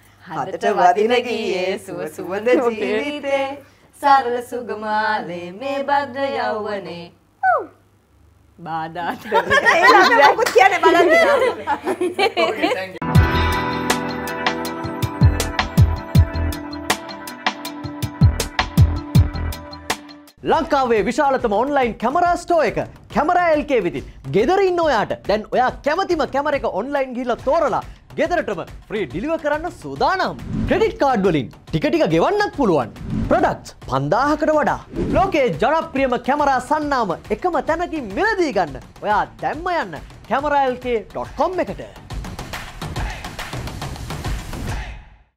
හදට වදින ගියේ සුව සුවඳ ජීවිතේ සරල සුගමාලේ මේ භද්‍ර යෞවනේ බාධාට කියන බලන්න ලංකාවේ විශාලතම ඔන්ලයින් කැමරා ස්ටෝ එක කැමරා එල්කේ විදින් ගෙදරින් ඔයාට දැන් ඔයා කැමතිම කැමර එක ඔන්ලයින් ගිහිල්ලා තෝරලා ගෙදරටම ෆ්‍රී ඩිලිව කරන්න සූදානම්. ක්‍රෙඩිට් කාඩ් වලින් ටික ටික ගෙවන්නත් පුළුවන්. ප්‍රොඩක්ට්ස් 5000කට වඩා. ලෝකයේ ජනප්‍රියම කැමරා සන්නාම එකම තැනකින් මිලදී ගන්න. ඔයා දැම්ම යන්න cameraLK.com එකට.